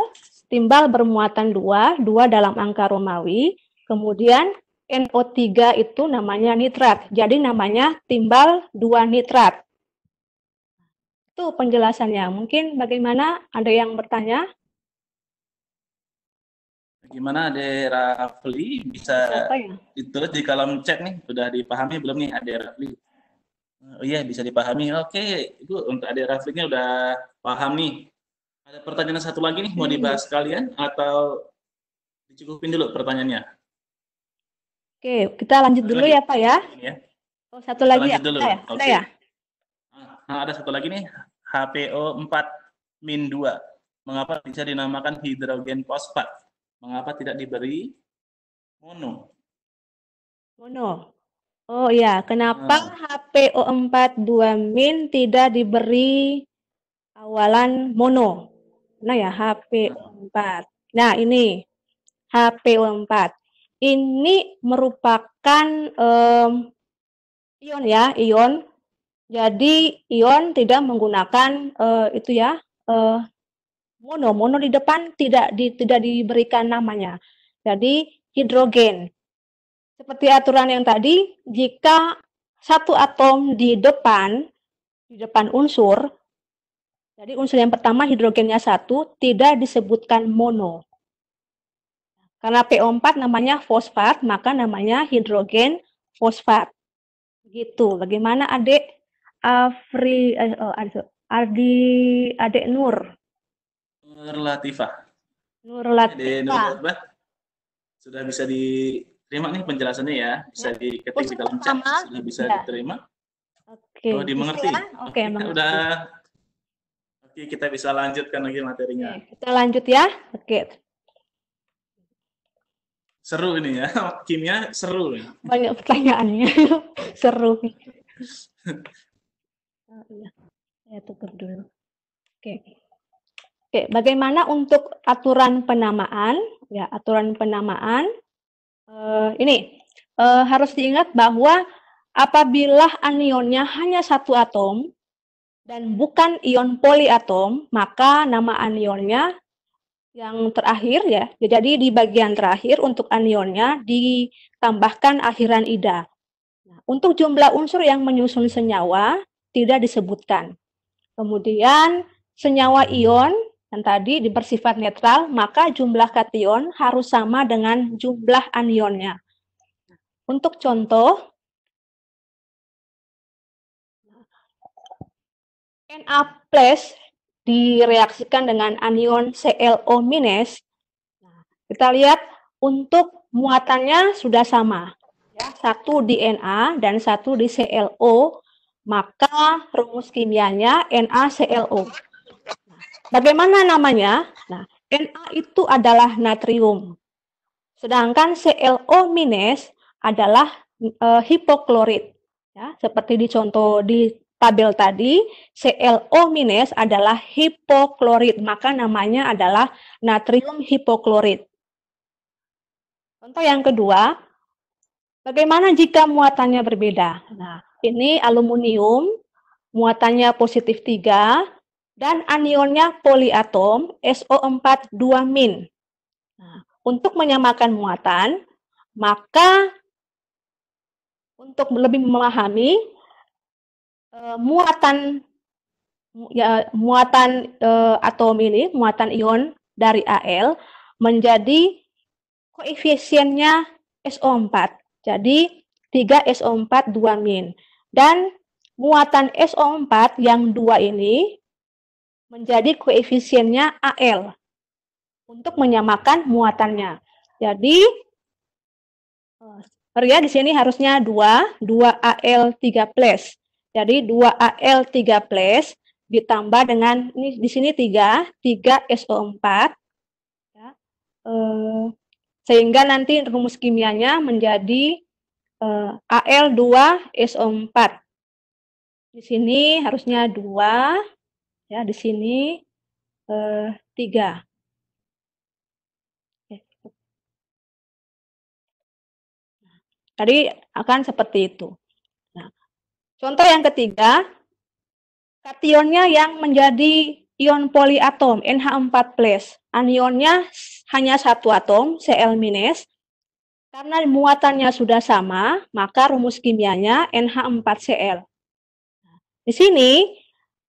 timbal bermuatan 2, 2 dalam angka Romawi, kemudian NO3 itu namanya nitrat. Jadi namanya timbal dua nitrat. Itu penjelasannya. Mungkin bagaimana ada yang bertanya? Bagaimana ada Rafli bisa ya? itu di kolom chat nih sudah dipahami belum nih Ade Rafli? Oh iya bisa dipahami. Oke, itu untuk Ade Rafli-nya udah paham nih. Ada pertanyaan satu lagi nih mau hmm. dibahas kalian atau dicukupin dulu pertanyaannya? Oke, kita lanjut dulu lagi. ya Pak ya. ya. Oh, satu lagi ya, ya. Dulu. Ada Okay. Ada ya? Nah, ada satu lagi nih, HPO 4 min 2. Mengapa bisa dinamakan hidrogen fosfat? Mengapa tidak diberi mono? Mono. Oh iya, kenapa nah. HPO 4 2 min tidak diberi awalan mono? Nah ya, HPO 4. Ah. Nah, ini HPO 4 ini merupakan um, ion ya, ion. Jadi ion tidak menggunakan uh, itu ya uh, mono, mono di depan tidak di, tidak diberikan namanya. Jadi hidrogen. Seperti aturan yang tadi, jika satu atom di depan di depan unsur, jadi unsur yang pertama hidrogennya satu tidak disebutkan mono. Karena PO4 namanya fosfat, maka namanya hidrogen fosfat. Gitu. Bagaimana adik Afri uh, uh, Ardi adik Nur? Nur Latifah. Nur Latifah. Sudah bisa diterima nih penjelasannya ya. Bisa ya. diketik di dalam chat, sudah bisa ya. diterima. Oke. Okay. Oh, dimengerti. Ya? Oke, okay, okay, Oke, kita bisa lanjutkan lagi materinya. Oke, kita lanjut ya. Oke. Seru ini ya, [LAUGHS] kimia seru. Nih. Banyak pertanyaannya, [LAUGHS] seru. [LAUGHS] oh, iya. ya tutup dulu. Oke. Oke, bagaimana untuk aturan penamaan? Ya, aturan penamaan uh, ini uh, harus diingat bahwa apabila anionnya hanya satu atom dan bukan ion poliatom, maka nama anionnya yang terakhir ya. Jadi di bagian terakhir untuk anionnya ditambahkan akhiran ida. Nah, untuk jumlah unsur yang menyusun senyawa tidak disebutkan. Kemudian senyawa ion yang tadi dipersifat netral, maka jumlah kation harus sama dengan jumlah anionnya. Untuk contoh, Na plus direaksikan dengan anion ClO-. Nah, kita lihat untuk muatannya sudah sama, ya, satu di Na dan satu di ClO, maka rumus kimianya NaClO. bagaimana namanya? Nah, Na itu adalah natrium, sedangkan ClO- adalah eh, hipoklorit, ya, seperti di contoh di tabel tadi, ClO- adalah hipoklorit, maka namanya adalah natrium hipoklorit. Contoh yang kedua, bagaimana jika muatannya berbeda? Nah, ini aluminium, muatannya positif 3, dan anionnya poliatom SO4 2 min. Nah, untuk menyamakan muatan, maka untuk lebih memahami uh, muatan ya muatan uh, atom ini, muatan ion dari Al menjadi koefisiennya SO4. Jadi 3 SO4 2 min. Dan muatan SO4 yang dua ini menjadi koefisiennya Al untuk menyamakan muatannya. Jadi Ria eh, ya, di sini harusnya 2, 2 Al 3 plus. Jadi 2Al3 plus ditambah dengan ini di sini 3, 3 SO4 ya. Eh, sehingga nanti rumus kimianya menjadi eh, Al2SO4. Di sini harusnya 2 ya, di sini eh, 3. Nah, tadi akan seperti itu. Contoh yang ketiga, kationnya yang menjadi ion poliatom NH4+. Anionnya hanya satu atom, Cl-. Karena muatannya sudah sama, maka rumus kimianya NH4Cl. Di sini,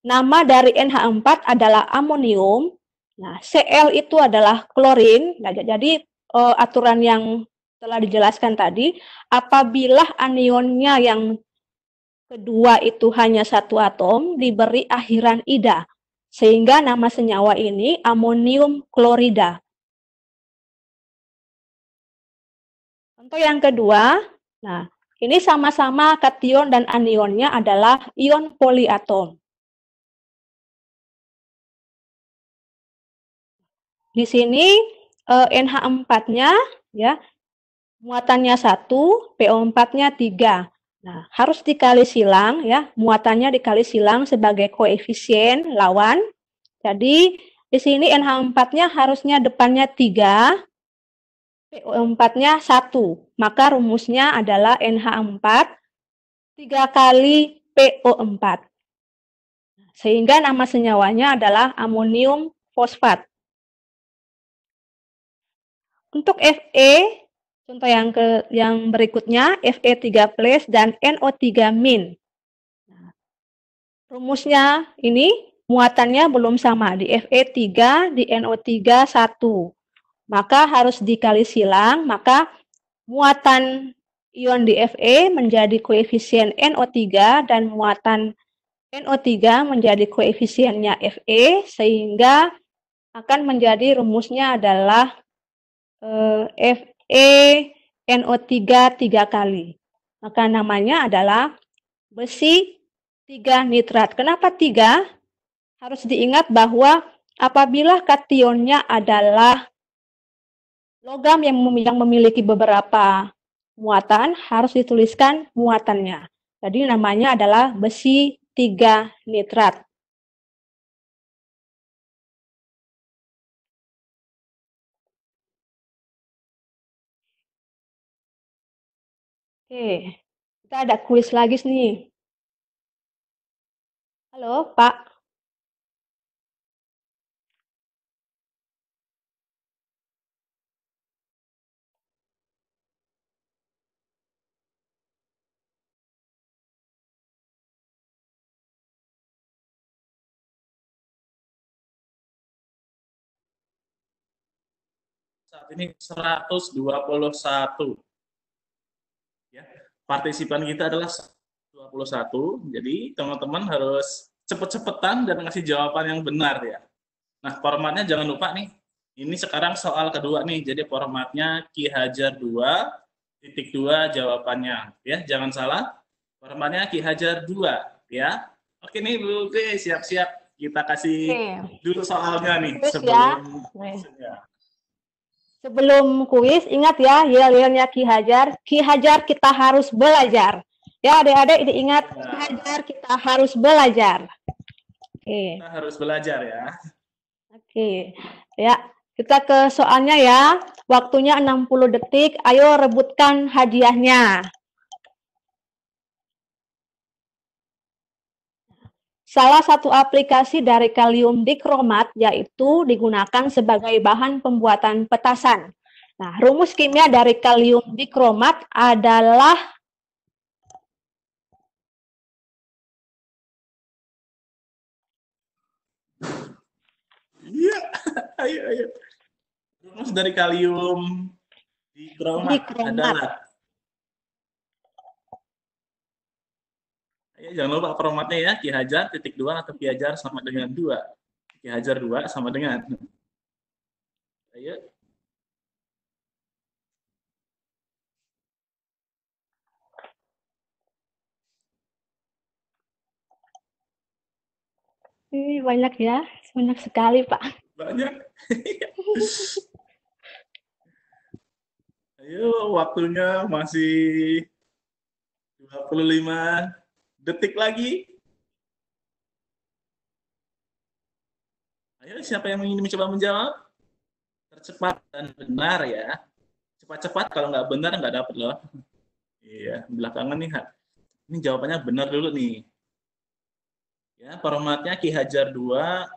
nama dari NH4 adalah amonium. Nah, Cl itu adalah klorin. Nah, jadi uh, aturan yang telah dijelaskan tadi, apabila anionnya yang kedua itu hanya satu atom diberi akhiran ida, sehingga nama senyawa ini amonium klorida. Contoh yang kedua, nah ini sama-sama kation dan anionnya adalah ion poliatom. Di sini eh, NH4-nya ya muatannya satu PO4-nya 3. Nah, harus dikali silang ya, muatannya dikali silang sebagai koefisien lawan. Jadi di sini NH4-nya harusnya depannya 3, PO4-nya 1. Maka rumusnya adalah NH4 3 kali PO4. Sehingga nama senyawanya adalah amonium fosfat. Untuk Fe Contoh yang ke yang berikutnya Fe3+ dan NO3- nah, rumusnya ini muatannya belum sama di Fe3 di NO3 1. Maka harus dikali silang, maka muatan ion di Fe menjadi koefisien NO3 dan muatan NO3 menjadi koefisiennya Fe sehingga akan menjadi rumusnya adalah eh, E NO3 tiga kali. Maka namanya adalah besi tiga nitrat. Kenapa tiga? Harus diingat bahwa apabila kationnya adalah logam yang, memiliki beberapa muatan, harus dituliskan muatannya. Jadi namanya adalah besi tiga nitrat. Oke, kita ada kuis lagi nih. Halo, Pak. Saat ini 121 partisipan kita adalah 21. Jadi teman-teman harus cepet-cepetan dan ngasih jawaban yang benar ya. Nah, formatnya jangan lupa nih. Ini sekarang soal kedua nih. Jadi formatnya Ki Hajar 2 titik 2 jawabannya ya. Jangan salah. Formatnya Ki Hajar 2 ya. Oke nih Bu siap-siap kita kasih Oke. dulu soalnya nih ya. sebelum ya. ya sebelum kuis ingat ya yel-yelnya Ki Hajar, Ki Hajar kita harus belajar. Ya adik-adik ingat nah. Ki Hajar kita harus belajar. Oke. Kita harus belajar ya. Oke. Ya, kita ke soalnya ya. Waktunya 60 detik. Ayo rebutkan hadiahnya. Salah satu aplikasi dari kalium dikromat yaitu digunakan sebagai bahan pembuatan petasan. Nah, rumus kimia dari kalium dikromat adalah Iya, ayo ayo. Rumus dari kalium dikromat, dikromat. adalah Iya, jangan lupa formatnya ya, Ki Hajar titik dua atau Ki Hajar sama dengan dua. Ki Hajar dua sama dengan. Ayo. Ini banyak ya, banyak sekali Pak. Banyak. [LAUGHS] Ayo, waktunya masih 25 detik lagi. Ayo siapa yang ingin mencoba menjawab? Tercepat dan benar ya. Cepat-cepat kalau nggak benar nggak dapat loh. Iya, belakangan nih. Ini jawabannya benar dulu nih. Ya, formatnya Ki Hajar 2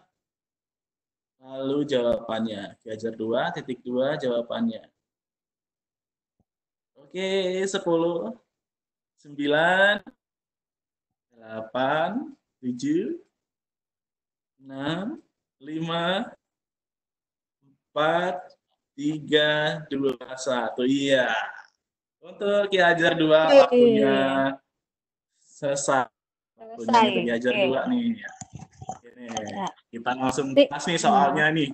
lalu jawabannya. Ki Hajar 2 titik 2 jawabannya. Oke, 10 9 8, 7, 6, 5, 4, 3, 2, 1. Iya. Untuk Ki Hajar 2 waktunya selesai. Waktunya untuk Ki Hajar 2 nih. Ini, iya. ya. kita langsung bahas nih soalnya hmm. nih.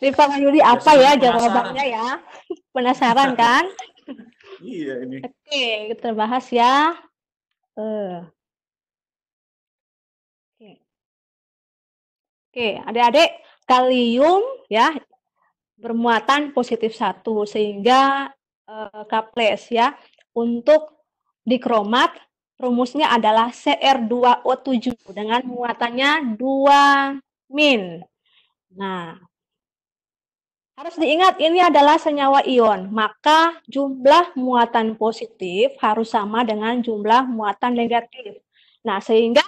Rifa [LAUGHS] Mayuri apa ya jawabannya ya? Penasaran kan? [LAUGHS] iya ini. Oke, kita bahas ya. Uh. Oke, adik-adik, kalium ya bermuatan positif satu sehingga eh, kaples ya. Untuk dikromat rumusnya adalah CR2O7 dengan muatannya 2 min. Nah, harus diingat ini adalah senyawa ion, maka jumlah muatan positif harus sama dengan jumlah muatan negatif. Nah, sehingga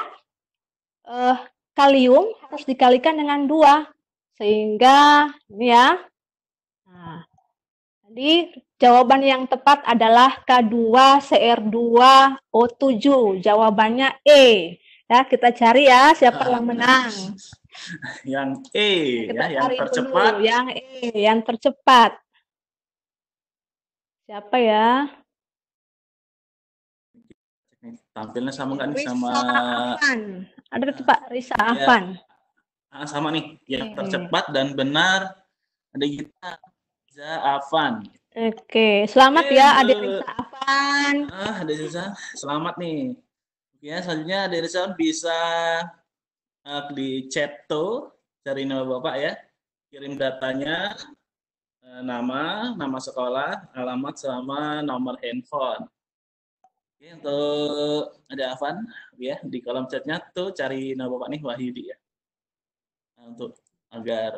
eh, kalium harus dikalikan dengan dua sehingga ya nah, jadi jawaban yang tepat adalah K2CR2O7 jawabannya E ya kita cari ya siapa yang menang [LAUGHS] yang E kita ya, yang tercepat dulu. yang E yang tercepat siapa ya tampilnya sama nggak sama ada tuh Pak Risa Afan. Ya, ah, sama nih, yang iya, iya. tercepat dan benar ada kita Risa Afan. Oke, selamat okay. ya ada eh, Risa Afan. Ah, ada Risa, selamat nih. Ya, selanjutnya ada Risa bisa uh, di chat tuh cari nama Bapak ya. Kirim datanya, eh, nama, nama sekolah, alamat selama nomor handphone. Oke, untuk ada Avan ya di kolom chatnya tuh cari nama Bapak nih Wahyudi ya. Nah, untuk agar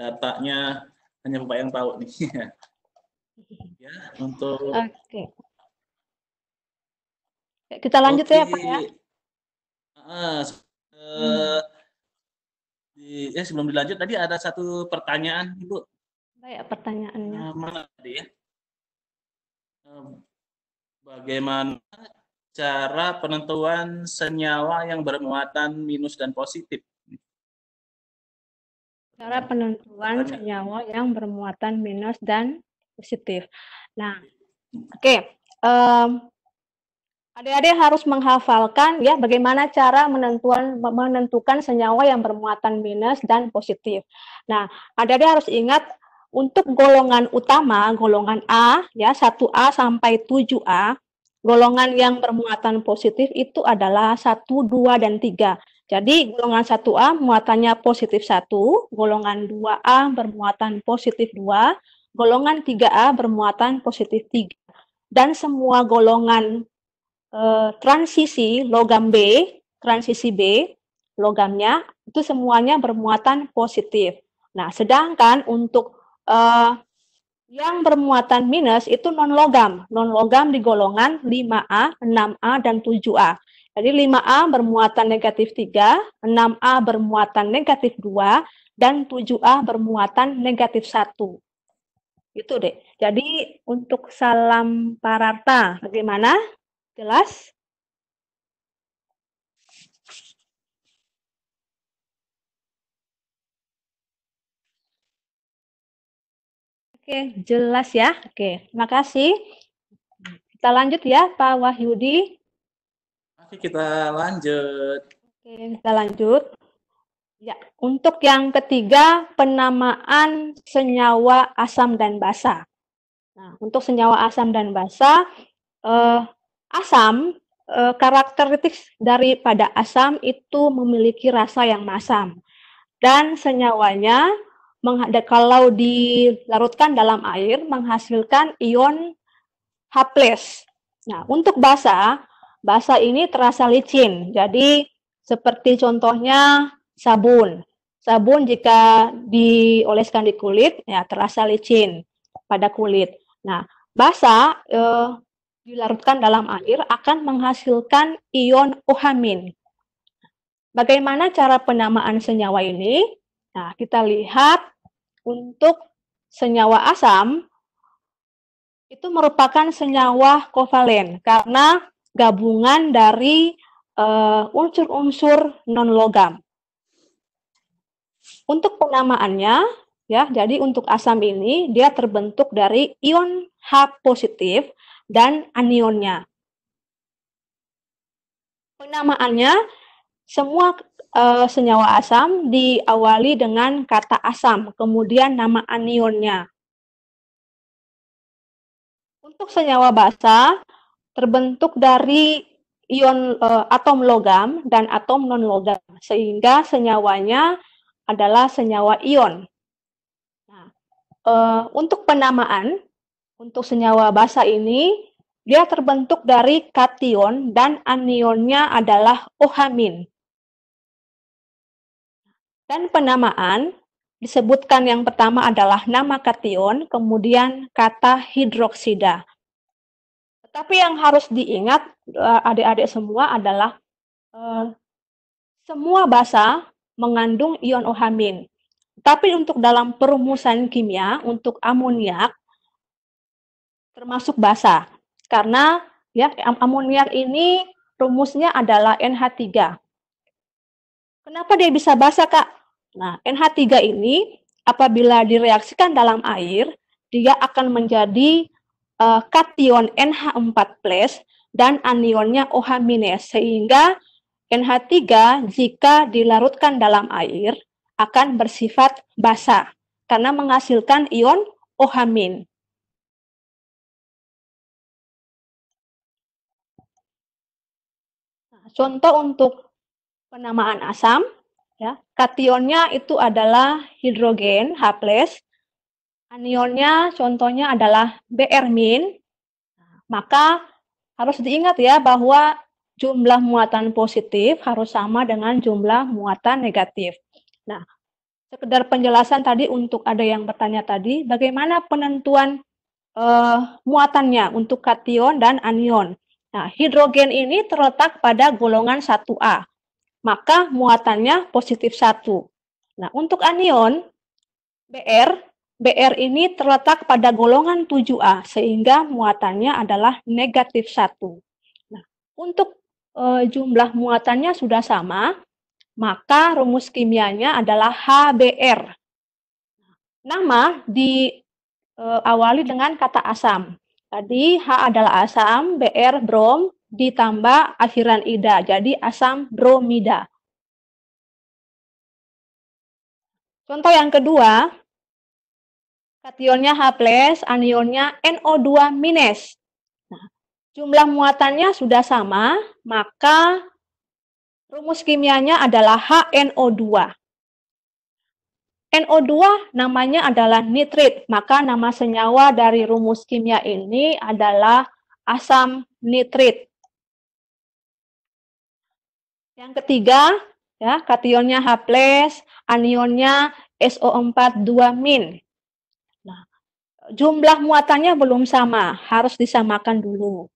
datanya hanya Bapak yang tahu nih. [LAUGHS] Ya. ya, untuk Oke. Kita lanjut Oke. ya, Pak ya. Uh, hmm. Eh, di, ya sebelum dilanjut tadi ada satu pertanyaan Ibu. Baik, ya pertanyaannya. Uh, mana tadi ya? Bagaimana cara penentuan senyawa yang bermuatan minus dan positif? Cara penentuan senyawa yang bermuatan minus dan positif. Nah, hmm. oke. Okay. Um, Adik-adik harus menghafalkan ya bagaimana cara menentukan menentukan senyawa yang bermuatan minus dan positif. Nah, adik-adik harus ingat untuk golongan utama, golongan A, ya 1A sampai 7A, golongan yang bermuatan positif itu adalah 1, 2, dan 3. Jadi golongan 1A muatannya positif 1, golongan 2A bermuatan positif 2, golongan 3A bermuatan positif 3. Dan semua golongan eh, transisi logam B, transisi B, logamnya itu semuanya bermuatan positif. Nah, sedangkan untuk uh, yang bermuatan minus itu non logam. Non logam di golongan 5A, 6A dan 7A. Jadi 5A bermuatan negatif 3, 6A bermuatan negatif 2 dan 7A bermuatan negatif 1. Itu deh. Jadi untuk salam pararta bagaimana? Jelas? Oke, jelas ya. Oke, terima kasih. Kita lanjut ya, Pak Wahyudi. Oke, kita lanjut. Oke, kita lanjut. Ya, untuk yang ketiga, penamaan senyawa asam dan basa. Nah, untuk senyawa asam dan basa, eh, asam eh, karakteristik daripada asam itu memiliki rasa yang masam dan senyawanya kalau dilarutkan dalam air menghasilkan ion H+. Nah, untuk basa, basa ini terasa licin. Jadi seperti contohnya sabun. Sabun jika dioleskan di kulit ya terasa licin pada kulit. Nah, basa eh, dilarutkan dalam air akan menghasilkan ion ohamin. Bagaimana cara penamaan senyawa ini? Nah, kita lihat untuk senyawa asam itu merupakan senyawa kovalen karena gabungan dari eh, unsur-unsur uh, non logam. Untuk penamaannya, ya, jadi untuk asam ini dia terbentuk dari ion H positif dan anionnya. Penamaannya semua uh, senyawa asam diawali dengan kata asam, kemudian nama anionnya. Untuk senyawa basa terbentuk dari ion uh, atom logam dan atom non logam, sehingga senyawanya adalah senyawa ion. Nah, uh, untuk penamaan untuk senyawa basa ini dia terbentuk dari kation dan anionnya adalah ohamin. Dan penamaan disebutkan yang pertama adalah nama kation, kemudian kata hidroksida. Tetapi yang harus diingat eh, adik-adik semua adalah eh, semua basa mengandung ion ohamin. Tapi untuk dalam perumusan kimia untuk amoniak termasuk basa karena ya amoniak ini rumusnya adalah NH3. Kenapa dia bisa basa, Kak? Nah, NH3 ini apabila direaksikan dalam air, dia akan menjadi uh, eh, kation NH4+ dan anionnya OH-, sehingga NH3 jika dilarutkan dalam air akan bersifat basa karena menghasilkan ion OH-. Contoh untuk penamaan asam Ya, kationnya itu adalah hidrogen H+, anionnya contohnya adalah Br-. Maka harus diingat ya bahwa jumlah muatan positif harus sama dengan jumlah muatan negatif. Nah, sekedar penjelasan tadi untuk ada yang bertanya tadi, bagaimana penentuan uh, muatannya untuk kation dan anion? Nah, hidrogen ini terletak pada golongan 1A maka muatannya positif 1. Nah, untuk anion BR, BR ini terletak pada golongan 7A, sehingga muatannya adalah negatif 1. Nah, untuk e, jumlah muatannya sudah sama, maka rumus kimianya adalah HBr. Nama diawali eh, e, dengan kata asam. Tadi H adalah asam, Br brom, ditambah akhiran ida, jadi asam bromida. Contoh yang kedua, kationnya H+, anionnya NO2-. Nah, jumlah muatannya sudah sama, maka rumus kimianya adalah HNO2. NO2 namanya adalah nitrit, maka nama senyawa dari rumus kimia ini adalah asam nitrit. Yang ketiga, ya, kationnya H+, anionnya SO4 2 min. Nah, jumlah muatannya belum sama, harus disamakan dulu.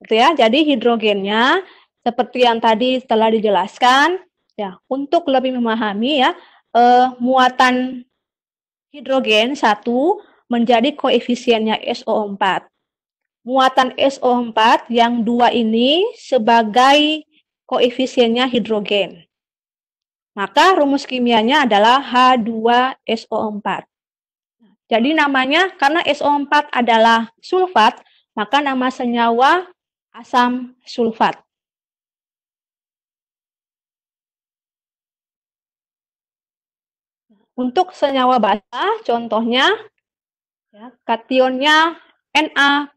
Gitu ya. Jadi hidrogennya seperti yang tadi telah dijelaskan, ya, untuk lebih memahami ya, eh, muatan hidrogen satu menjadi koefisiennya SO4. Muatan SO4 yang dua ini sebagai koefisiennya hidrogen. Maka rumus kimianya adalah H2SO4. Jadi namanya karena SO4 adalah sulfat, maka nama senyawa asam sulfat. Untuk senyawa basa, contohnya ya, kationnya Na+,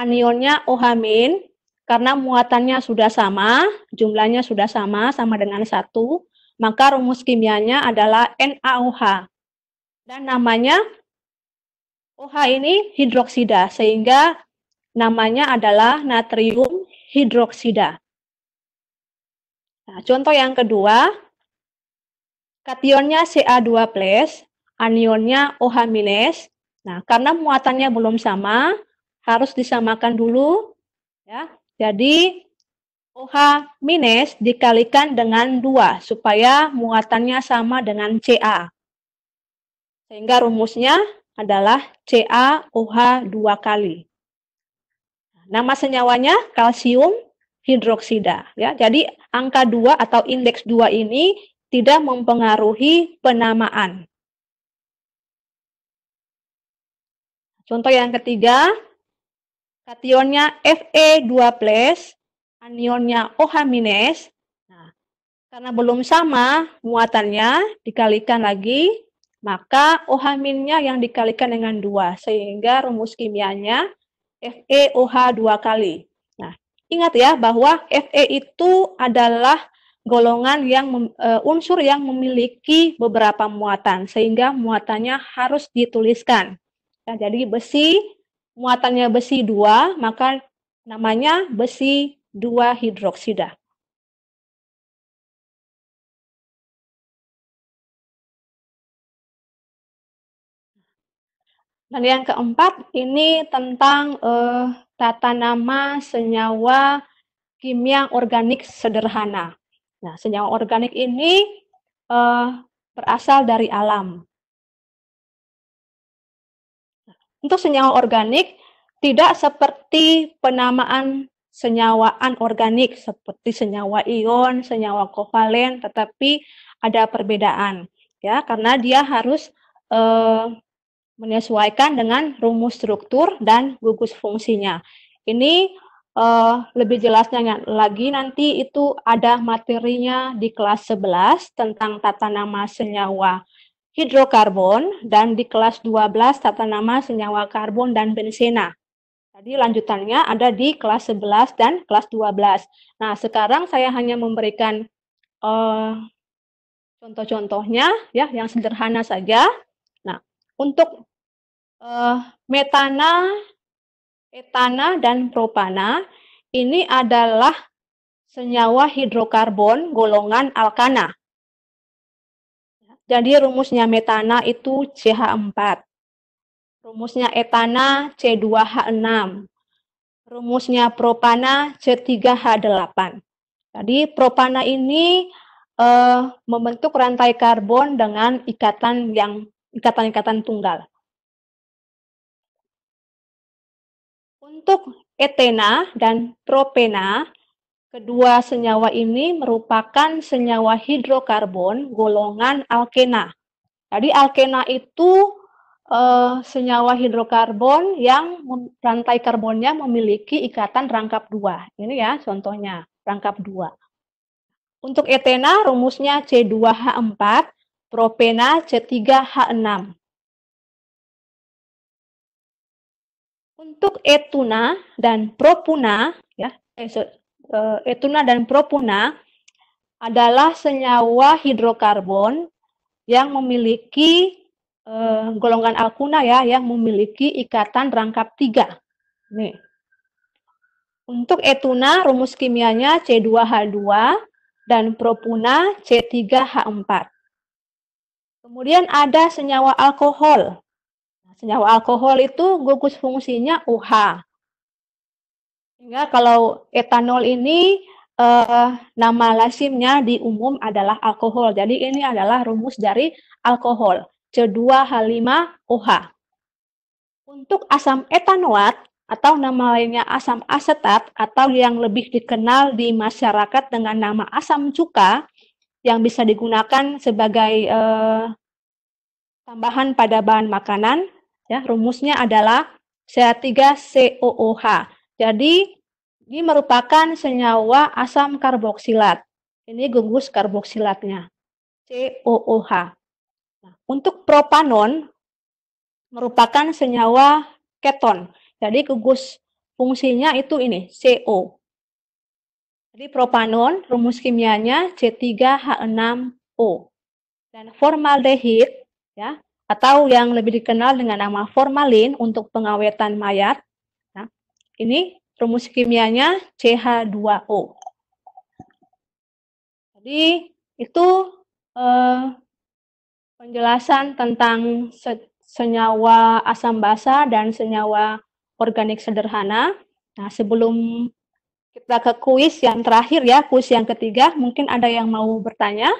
anionnya OH-, karena muatannya sudah sama, jumlahnya sudah sama, sama dengan satu, maka rumus kimianya adalah NaOH. Dan namanya OH ini hidroksida, sehingga namanya adalah natrium hidroksida. Nah, contoh yang kedua, kationnya Ca2+, anionnya OH-. Nah, karena muatannya belum sama, harus disamakan dulu ya. Jadi OH- minus dikalikan dengan 2 supaya muatannya sama dengan CA. Sehingga rumusnya adalah Ca OH 2 kali. Nama senyawanya kalsium hidroksida. Ya, jadi angka 2 atau indeks 2 ini tidak mempengaruhi penamaan. Contoh yang ketiga, kationnya Fe2+, anionnya OH-. Nah, karena belum sama muatannya, dikalikan lagi, maka oh yang dikalikan dengan 2, sehingga rumus kimianya FeOH 2 kali. Nah, ingat ya bahwa Fe itu adalah golongan yang e, unsur yang memiliki beberapa muatan sehingga muatannya harus dituliskan. Nah, jadi besi muatannya besi dua, maka namanya besi dua hidroksida. Dan yang keempat ini tentang eh, tata nama senyawa kimia organik sederhana. Nah, senyawa organik ini eh, berasal dari alam. Untuk senyawa organik, tidak seperti penamaan senyawa anorganik seperti senyawa ion, senyawa kovalen, tetapi ada perbedaan ya karena dia harus eh, menyesuaikan dengan rumus struktur dan gugus fungsinya. Ini eh, lebih jelasnya lagi nanti itu ada materinya di kelas 11 tentang tata nama senyawa hidrokarbon dan di kelas 12 tata nama senyawa karbon dan bensena. Tadi lanjutannya ada di kelas 11 dan kelas 12. Nah, sekarang saya hanya memberikan uh, contoh-contohnya ya yang sederhana saja. Nah, untuk uh, metana, etana dan propana ini adalah senyawa hidrokarbon golongan alkana. Jadi rumusnya metana itu CH4. Rumusnya etana C2H6. Rumusnya propana C3H8. Jadi propana ini eh, membentuk rantai karbon dengan ikatan yang ikatan-ikatan tunggal. Untuk etena dan propena Kedua senyawa ini merupakan senyawa hidrokarbon golongan alkena. Jadi alkena itu eh, senyawa hidrokarbon yang rantai karbonnya memiliki ikatan rangkap dua. Ini ya contohnya rangkap dua. Untuk etena rumusnya C2H4, propena C3H6. Untuk etuna dan propuna ya eh, Eh, etuna dan propuna adalah senyawa hidrokarbon yang memiliki eh, golongan alkuna ya yang memiliki ikatan rangkap tiga. Nih. Untuk etuna rumus kimianya C2H2 dan propuna C3H4. Kemudian ada senyawa alkohol. Senyawa alkohol itu gugus fungsinya UH. Sehingga kalau etanol ini eh, nama lazimnya di umum adalah alkohol. Jadi ini adalah rumus dari alkohol, C2H5OH. Untuk asam etanoat atau nama lainnya asam asetat atau yang lebih dikenal di masyarakat dengan nama asam cuka yang bisa digunakan sebagai eh, tambahan pada bahan makanan ya rumusnya adalah c 3 cooh jadi ini merupakan senyawa asam karboksilat. Ini gugus karboksilatnya, COOH. Nah, untuk propanon merupakan senyawa keton. Jadi gugus fungsinya itu ini, CO. Jadi propanon rumus kimianya C3H6O. Dan formaldehid ya atau yang lebih dikenal dengan nama formalin untuk pengawetan mayat ini rumus kimianya CH2O. Jadi itu eh, penjelasan tentang se senyawa asam basa dan senyawa organik sederhana. Nah, sebelum kita ke kuis yang terakhir ya, kuis yang ketiga, mungkin ada yang mau bertanya?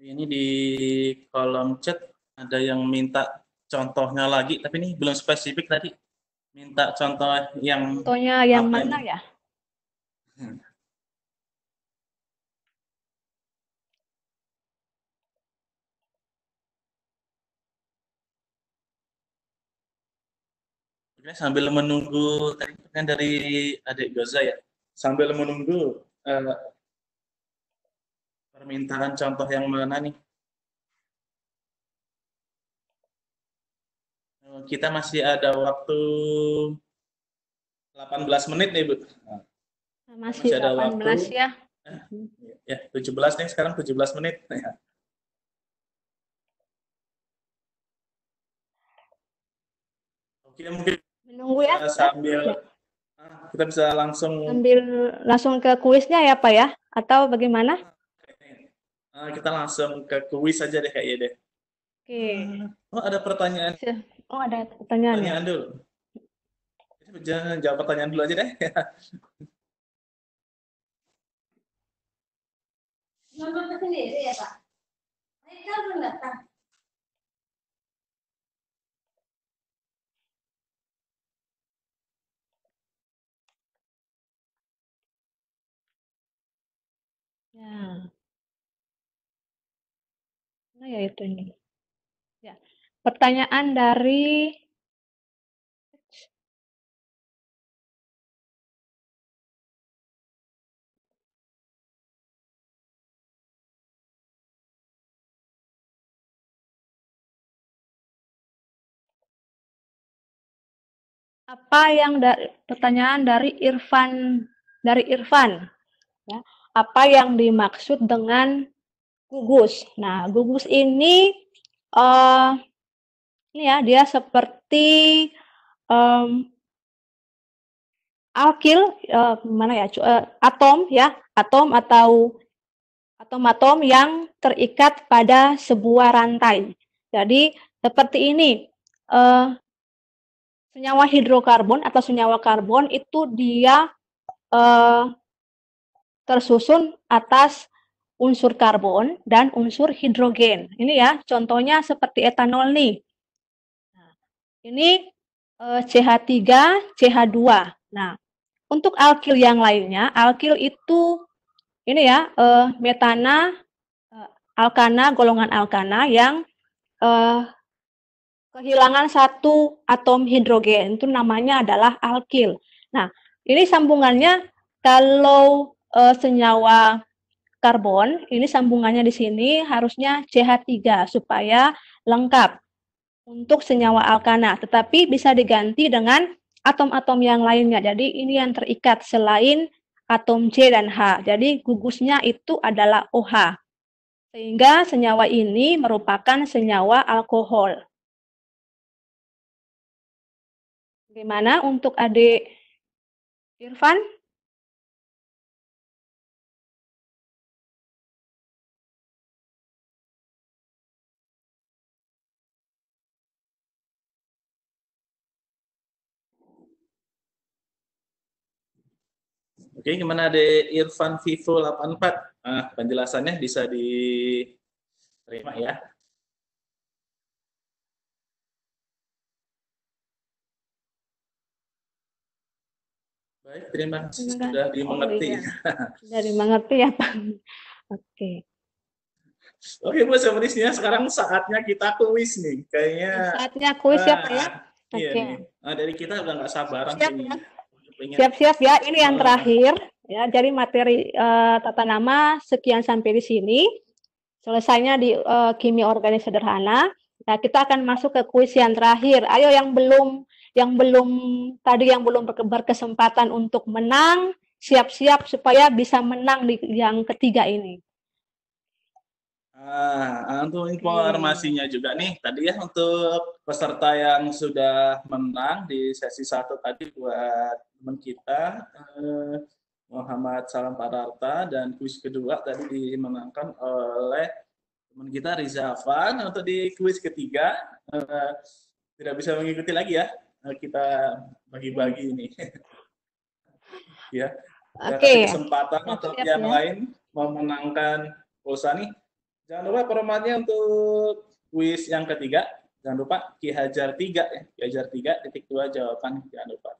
Ini di kolom chat ada yang minta contohnya lagi, tapi ini belum spesifik tadi. Minta contoh yang contohnya yang mana ini? ya? Oke, sambil menunggu tadi dari adik Gaza ya. Sambil menunggu eh, permintaan contoh yang mana nih? Eh, kita masih ada waktu 18 menit nih, Bu. Nah, masih, masih ada 18 waktu. ya. Ya, 17 nih sekarang 17 menit. [LAUGHS] Oke, mungkin menunggu ya. Sambil ah, kita bisa langsung Ambil langsung ke kuisnya ya, Pak ya? Atau bagaimana? Uh, kita langsung ke kuis saja deh kayaknya deh. Oke. Okay. Ah, oh ada pertanyaan. Oh ada pertanyaan. Ya? Pertanyaan dulu. Jangan jawab pertanyaan dulu aja deh. Nonton sendiri ya Pak. belum datang. Ya mana ya itu ini? Ya, pertanyaan dari apa yang dari pertanyaan dari Irfan dari Irfan ya apa yang dimaksud dengan gugus. Nah, gugus ini uh, ini ya dia seperti um, alkil uh, eh, mana ya uh, atom ya, atom atau atom-atom yang terikat pada sebuah rantai. Jadi seperti ini uh, senyawa hidrokarbon atau senyawa karbon itu dia uh, tersusun atas unsur karbon dan unsur hidrogen. Ini ya, contohnya seperti etanol nih. Nah, ini eh, CH3, CH2. Nah, untuk alkil yang lainnya, alkil itu ini ya, eh, metana, eh, alkana, golongan alkana yang eh, kehilangan satu atom hidrogen. Itu namanya adalah alkil. Nah, ini sambungannya kalau eh, senyawa karbon, ini sambungannya di sini harusnya CH3 supaya lengkap untuk senyawa alkana, tetapi bisa diganti dengan atom-atom yang lainnya. Jadi ini yang terikat selain atom C dan H. Jadi gugusnya itu adalah OH. Sehingga senyawa ini merupakan senyawa alkohol. Bagaimana untuk adik Irfan? Oke, gimana deh Irfan Vivo 84? Nah, penjelasannya bisa diterima ya. Baik, terima kasih sudah dimengerti. Oh, iya. [LAUGHS] Sudah dimengerti ya, Pak. Oke. Oke, Bu, sebenarnya sekarang saatnya kita kuis nih. Kayaknya saatnya kuis ya, Pak ya. Ah, iya, Nah, dari kita udah nggak sabaran Siap, Ya? Siap-siap ya, ini yang terakhir. Ya, jadi materi uh, tata nama sekian sampai di sini. Selesainya di uh, eh, kimia organik sederhana. Nah, kita akan masuk ke kuis yang terakhir. Ayo yang belum yang belum tadi yang belum berkesempatan untuk menang, siap-siap supaya bisa menang di yang ketiga ini. Ah, ah, untuk iya. informasinya hmm. juga nih tadi ya untuk peserta yang sudah menang di sesi satu tadi buat teman kita eh, Muhammad Salam Pararta dan kuis kedua tadi dimenangkan oleh teman kita Riza Afan nah, untuk di kuis ketiga eh, tidak bisa mengikuti lagi ya eh, kita bagi-bagi ini [LAUGHS] ya. Oke. Okay. Kesempatan untuk yang ya. lain memenangkan pulsa nih Jangan lupa perumahannya untuk kuis yang ketiga. Jangan lupa Ki Hajar 3 ya. Ki Hajar 3 titik 2 jawaban jangan lupa.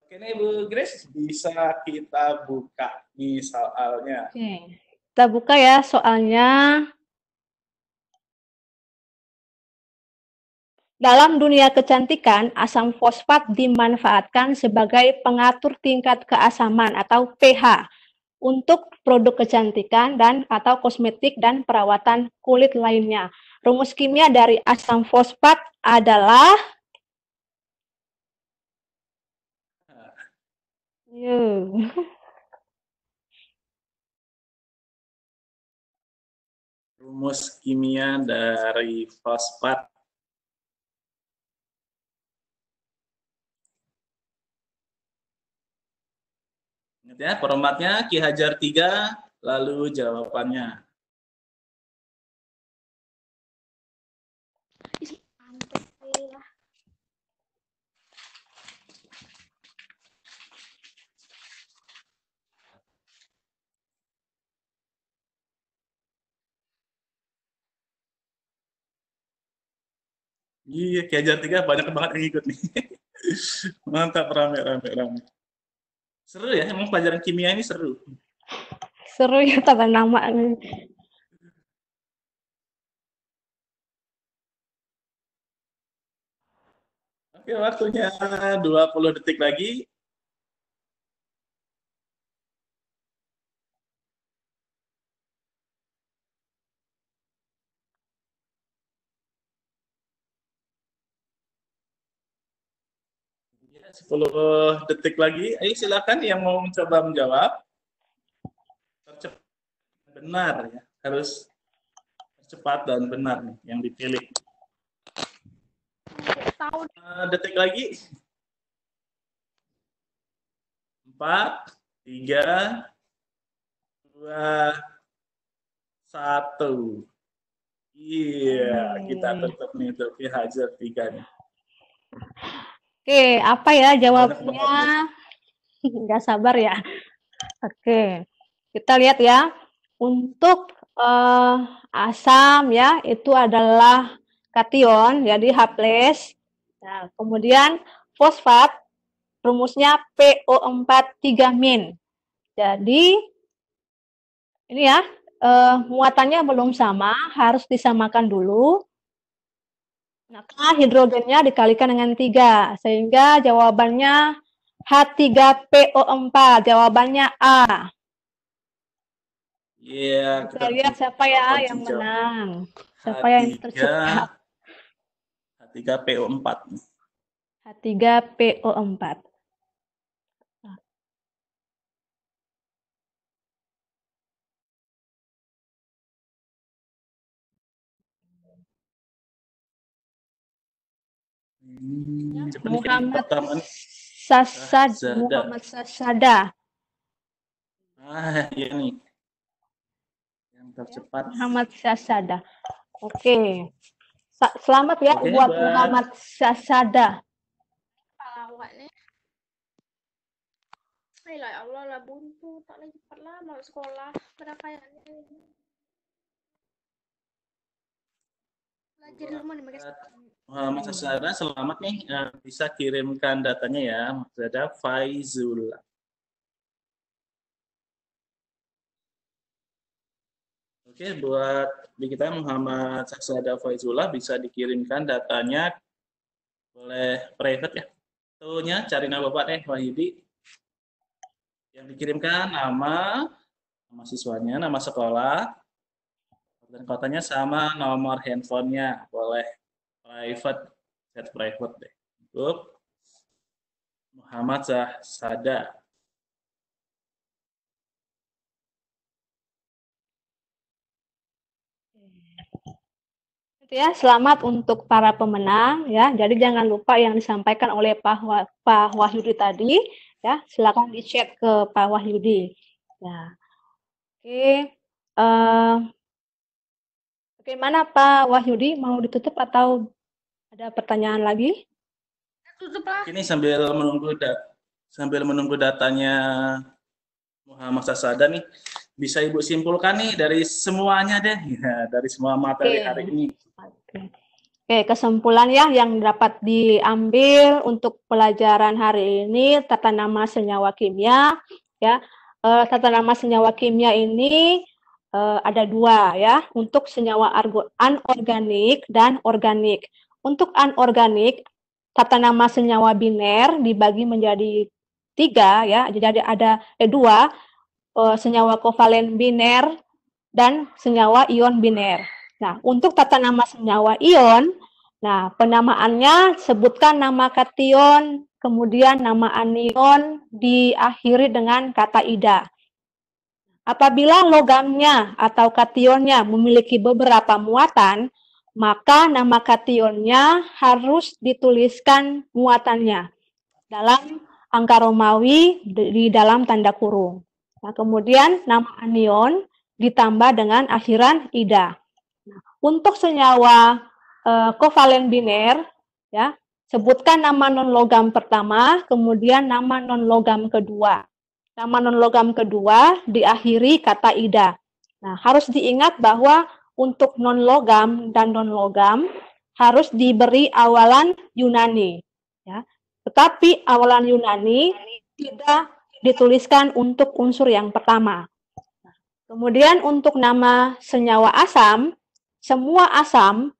Oke, ini Bu Grace bisa kita buka di soalnya. Oke. Kita buka ya soalnya. Dalam dunia kecantikan, asam fosfat dimanfaatkan sebagai pengatur tingkat keasaman atau pH untuk produk kecantikan dan atau kosmetik dan perawatan kulit lainnya. Rumus kimia dari asam fosfat adalah Rumus kimia dari fosfat ya formatnya Ki Hajar 3 lalu jawabannya Iya, Ki Hajar 3 banyak banget yang ikut nih. [LAUGHS] Mantap, rame, rame, rame. Seru ya, emang pelajaran kimia ini seru. Seru ya tambah nama. Oke, waktunya 20 detik lagi. 10 detik lagi. Ayo silakan yang mau mencoba menjawab. Tercepat benar ya. Harus cepat dan benar nih yang dipilih. Eh, detik lagi. Empat, tiga, dua, satu. Iya, yeah, kita tetap nih tapi Hajar tiga nih. Oke, apa ya jawabnya? [LAUGHS] Nggak sabar ya. Oke, kita lihat ya. Untuk uh, asam ya, itu adalah kation, jadi H+. Nah, kemudian fosfat, rumusnya PO4 min. Jadi, ini ya, uh, muatannya belum sama, harus disamakan dulu. Maka hidrogennya dikalikan dengan 3, sehingga jawabannya H3PO4, jawabannya A. Iya. Yeah, kita lihat siapa ya yang jawab. menang. Siapa H3, yang tercepat. H3PO4. H3PO4. Hmm. Muhammad Sasad Muhammad Sasada. Ah, iya nih. Yang tercepat. Muhammad Sasada. Oke. Okay. selamat ya okay, buat bye. Muhammad Sasada. Ya Hai Allah lah buntu tak lagi cepat lah mau sekolah berapa ya? Uh, Mas Azhara, selamat nih. Uh, bisa kirimkan datanya ya. Mas Faizul. Faizullah. Oke, okay, buat kita Muhammad Saksada Faizullah bisa dikirimkan datanya boleh private ya. Tentunya cari nama Bapak deh, Wahidi. Yang dikirimkan nama, nama siswanya, nama sekolah, dan kotanya sama nomor handphonenya boleh private chat private deh untuk Muhammad Zah Sada ya selamat untuk para pemenang ya jadi jangan lupa yang disampaikan oleh Pak, Wah, Pak Wahyudi tadi ya silakan dicek ke Pak Wahyudi ya oke uh, Bagaimana Pak Wahyudi mau ditutup atau ada pertanyaan lagi? Tutuplah. Ini sambil menunggu dat sambil menunggu datanya Muhammad Sasada nih bisa Ibu simpulkan nih dari semuanya deh [LAUGHS] ya, dari semua materi okay. hari ini. Oke. okay, kesimpulan ya yang dapat diambil untuk pelajaran hari ini tata nama senyawa kimia ya. Eh, tata nama senyawa kimia ini uh, ada dua ya untuk senyawa anorganik dan organik. Untuk anorganik tata nama senyawa biner dibagi menjadi tiga ya, jadi ada eh, dua uh, senyawa kovalen biner dan senyawa ion biner. Nah untuk tata nama senyawa ion, nah penamaannya sebutkan nama kation, kemudian nama anion diakhiri dengan kata ida. Apabila logamnya atau kationnya memiliki beberapa muatan, maka nama kationnya harus dituliskan muatannya dalam angka Romawi di dalam tanda kurung. Nah, kemudian nama anion ditambah dengan akhiran ida. Nah, untuk senyawa eh, kovalen biner, ya sebutkan nama non logam pertama, kemudian nama non logam kedua. Nama non-logam kedua diakhiri kata ida. Nah, harus diingat bahwa untuk non-logam dan non-logam harus diberi awalan Yunani. Ya. Tetapi awalan Yunani tidak dituliskan untuk unsur yang pertama. Kemudian untuk nama senyawa asam, semua asam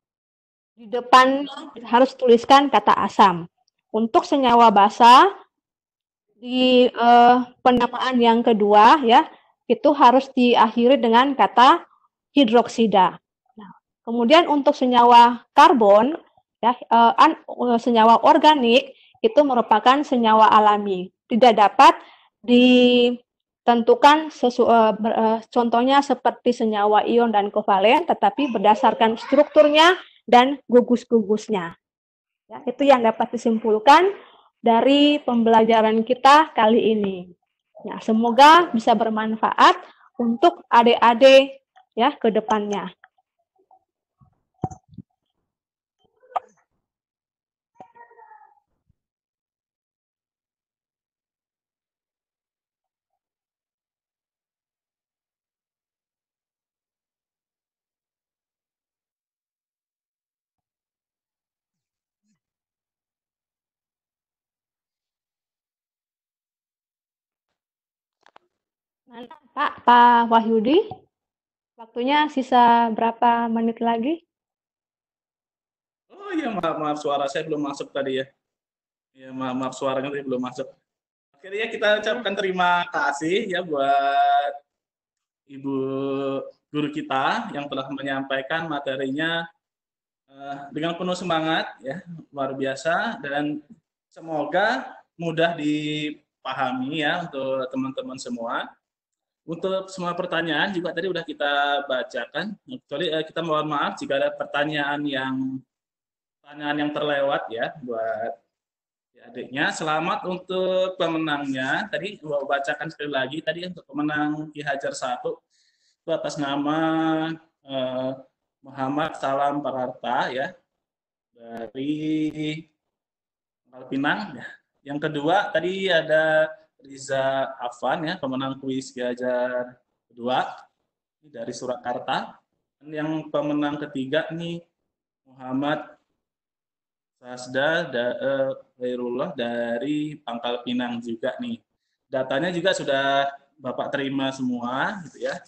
di depan harus tuliskan kata asam. Untuk senyawa basa, di uh, penamaan yang kedua ya itu harus diakhiri dengan kata hidroksida. Nah, kemudian untuk senyawa karbon ya uh, an, uh, senyawa organik itu merupakan senyawa alami, tidak dapat ditentukan sesu, uh, ber, uh, contohnya seperti senyawa ion dan kovalen tetapi berdasarkan strukturnya dan gugus-gugusnya. Ya, itu yang dapat disimpulkan dari pembelajaran kita kali ini. Nah, semoga bisa bermanfaat untuk adik-adik ya ke depannya. Pak, Pak Wahyudi? Waktunya sisa berapa menit lagi? Oh iya, maaf, maaf suara saya belum masuk tadi ya. Iya, maaf, maaf suaranya tadi belum masuk. Akhirnya kita ucapkan terima kasih ya buat Ibu guru kita yang telah menyampaikan materinya eh, dengan penuh semangat ya luar biasa dan semoga mudah dipahami ya untuk teman-teman semua untuk semua pertanyaan juga tadi sudah kita bacakan. Kecuali eh, kita mohon maaf jika ada pertanyaan yang pertanyaan yang terlewat ya buat adiknya. Selamat untuk pemenangnya. Tadi mau bacakan sekali lagi tadi untuk pemenang Ki Hajar 1 itu atas nama eh, Muhammad Salam Pararta ya dari Pangkal Pinang. Yang kedua tadi ada Riza Afan ya, pemenang kuis Gajar kedua dari Surakarta. Dan yang pemenang ketiga nih Muhammad Sasda da, eh, dari Pangkal Pinang juga nih. Datanya juga sudah Bapak terima semua gitu ya.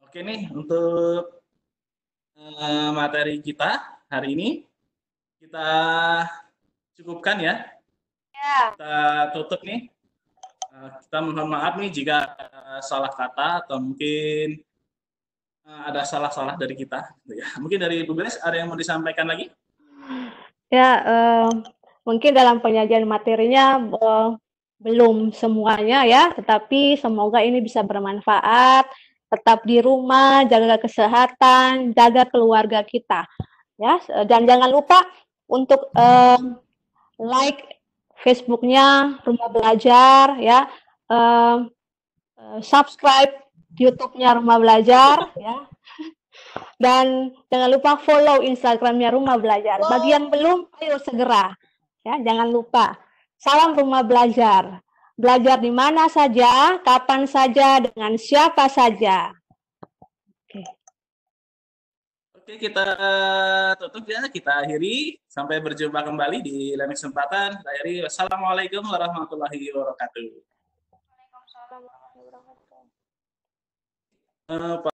Oke nih untuk eh, materi kita hari ini kita cukupkan ya kita tutup nih. Eh, kita mohon maaf nih jika salah kata atau mungkin eh, ada salah-salah dari kita. Ya, mungkin dari Bu Grace ada yang mau disampaikan lagi? Ya, uh, mungkin dalam penyajian materinya uh, belum semuanya ya, tetapi semoga ini bisa bermanfaat. Tetap di rumah, jaga kesehatan, jaga keluarga kita. Ya, dan jangan lupa untuk uh, like Facebooknya Rumah Belajar ya, uh, subscribe YouTube-nya Rumah Belajar ya, dan jangan lupa follow Instagramnya Rumah Belajar. Bagi yang belum, ayo segera ya, jangan lupa. Salam Rumah Belajar. Belajar di mana saja, kapan saja, dengan siapa saja. Oke, kita eh, tutup ya. Kita akhiri. Sampai berjumpa kembali di lain kesempatan. Kita akhiri. Wassalamualaikum warahmatullahi wabarakatuh.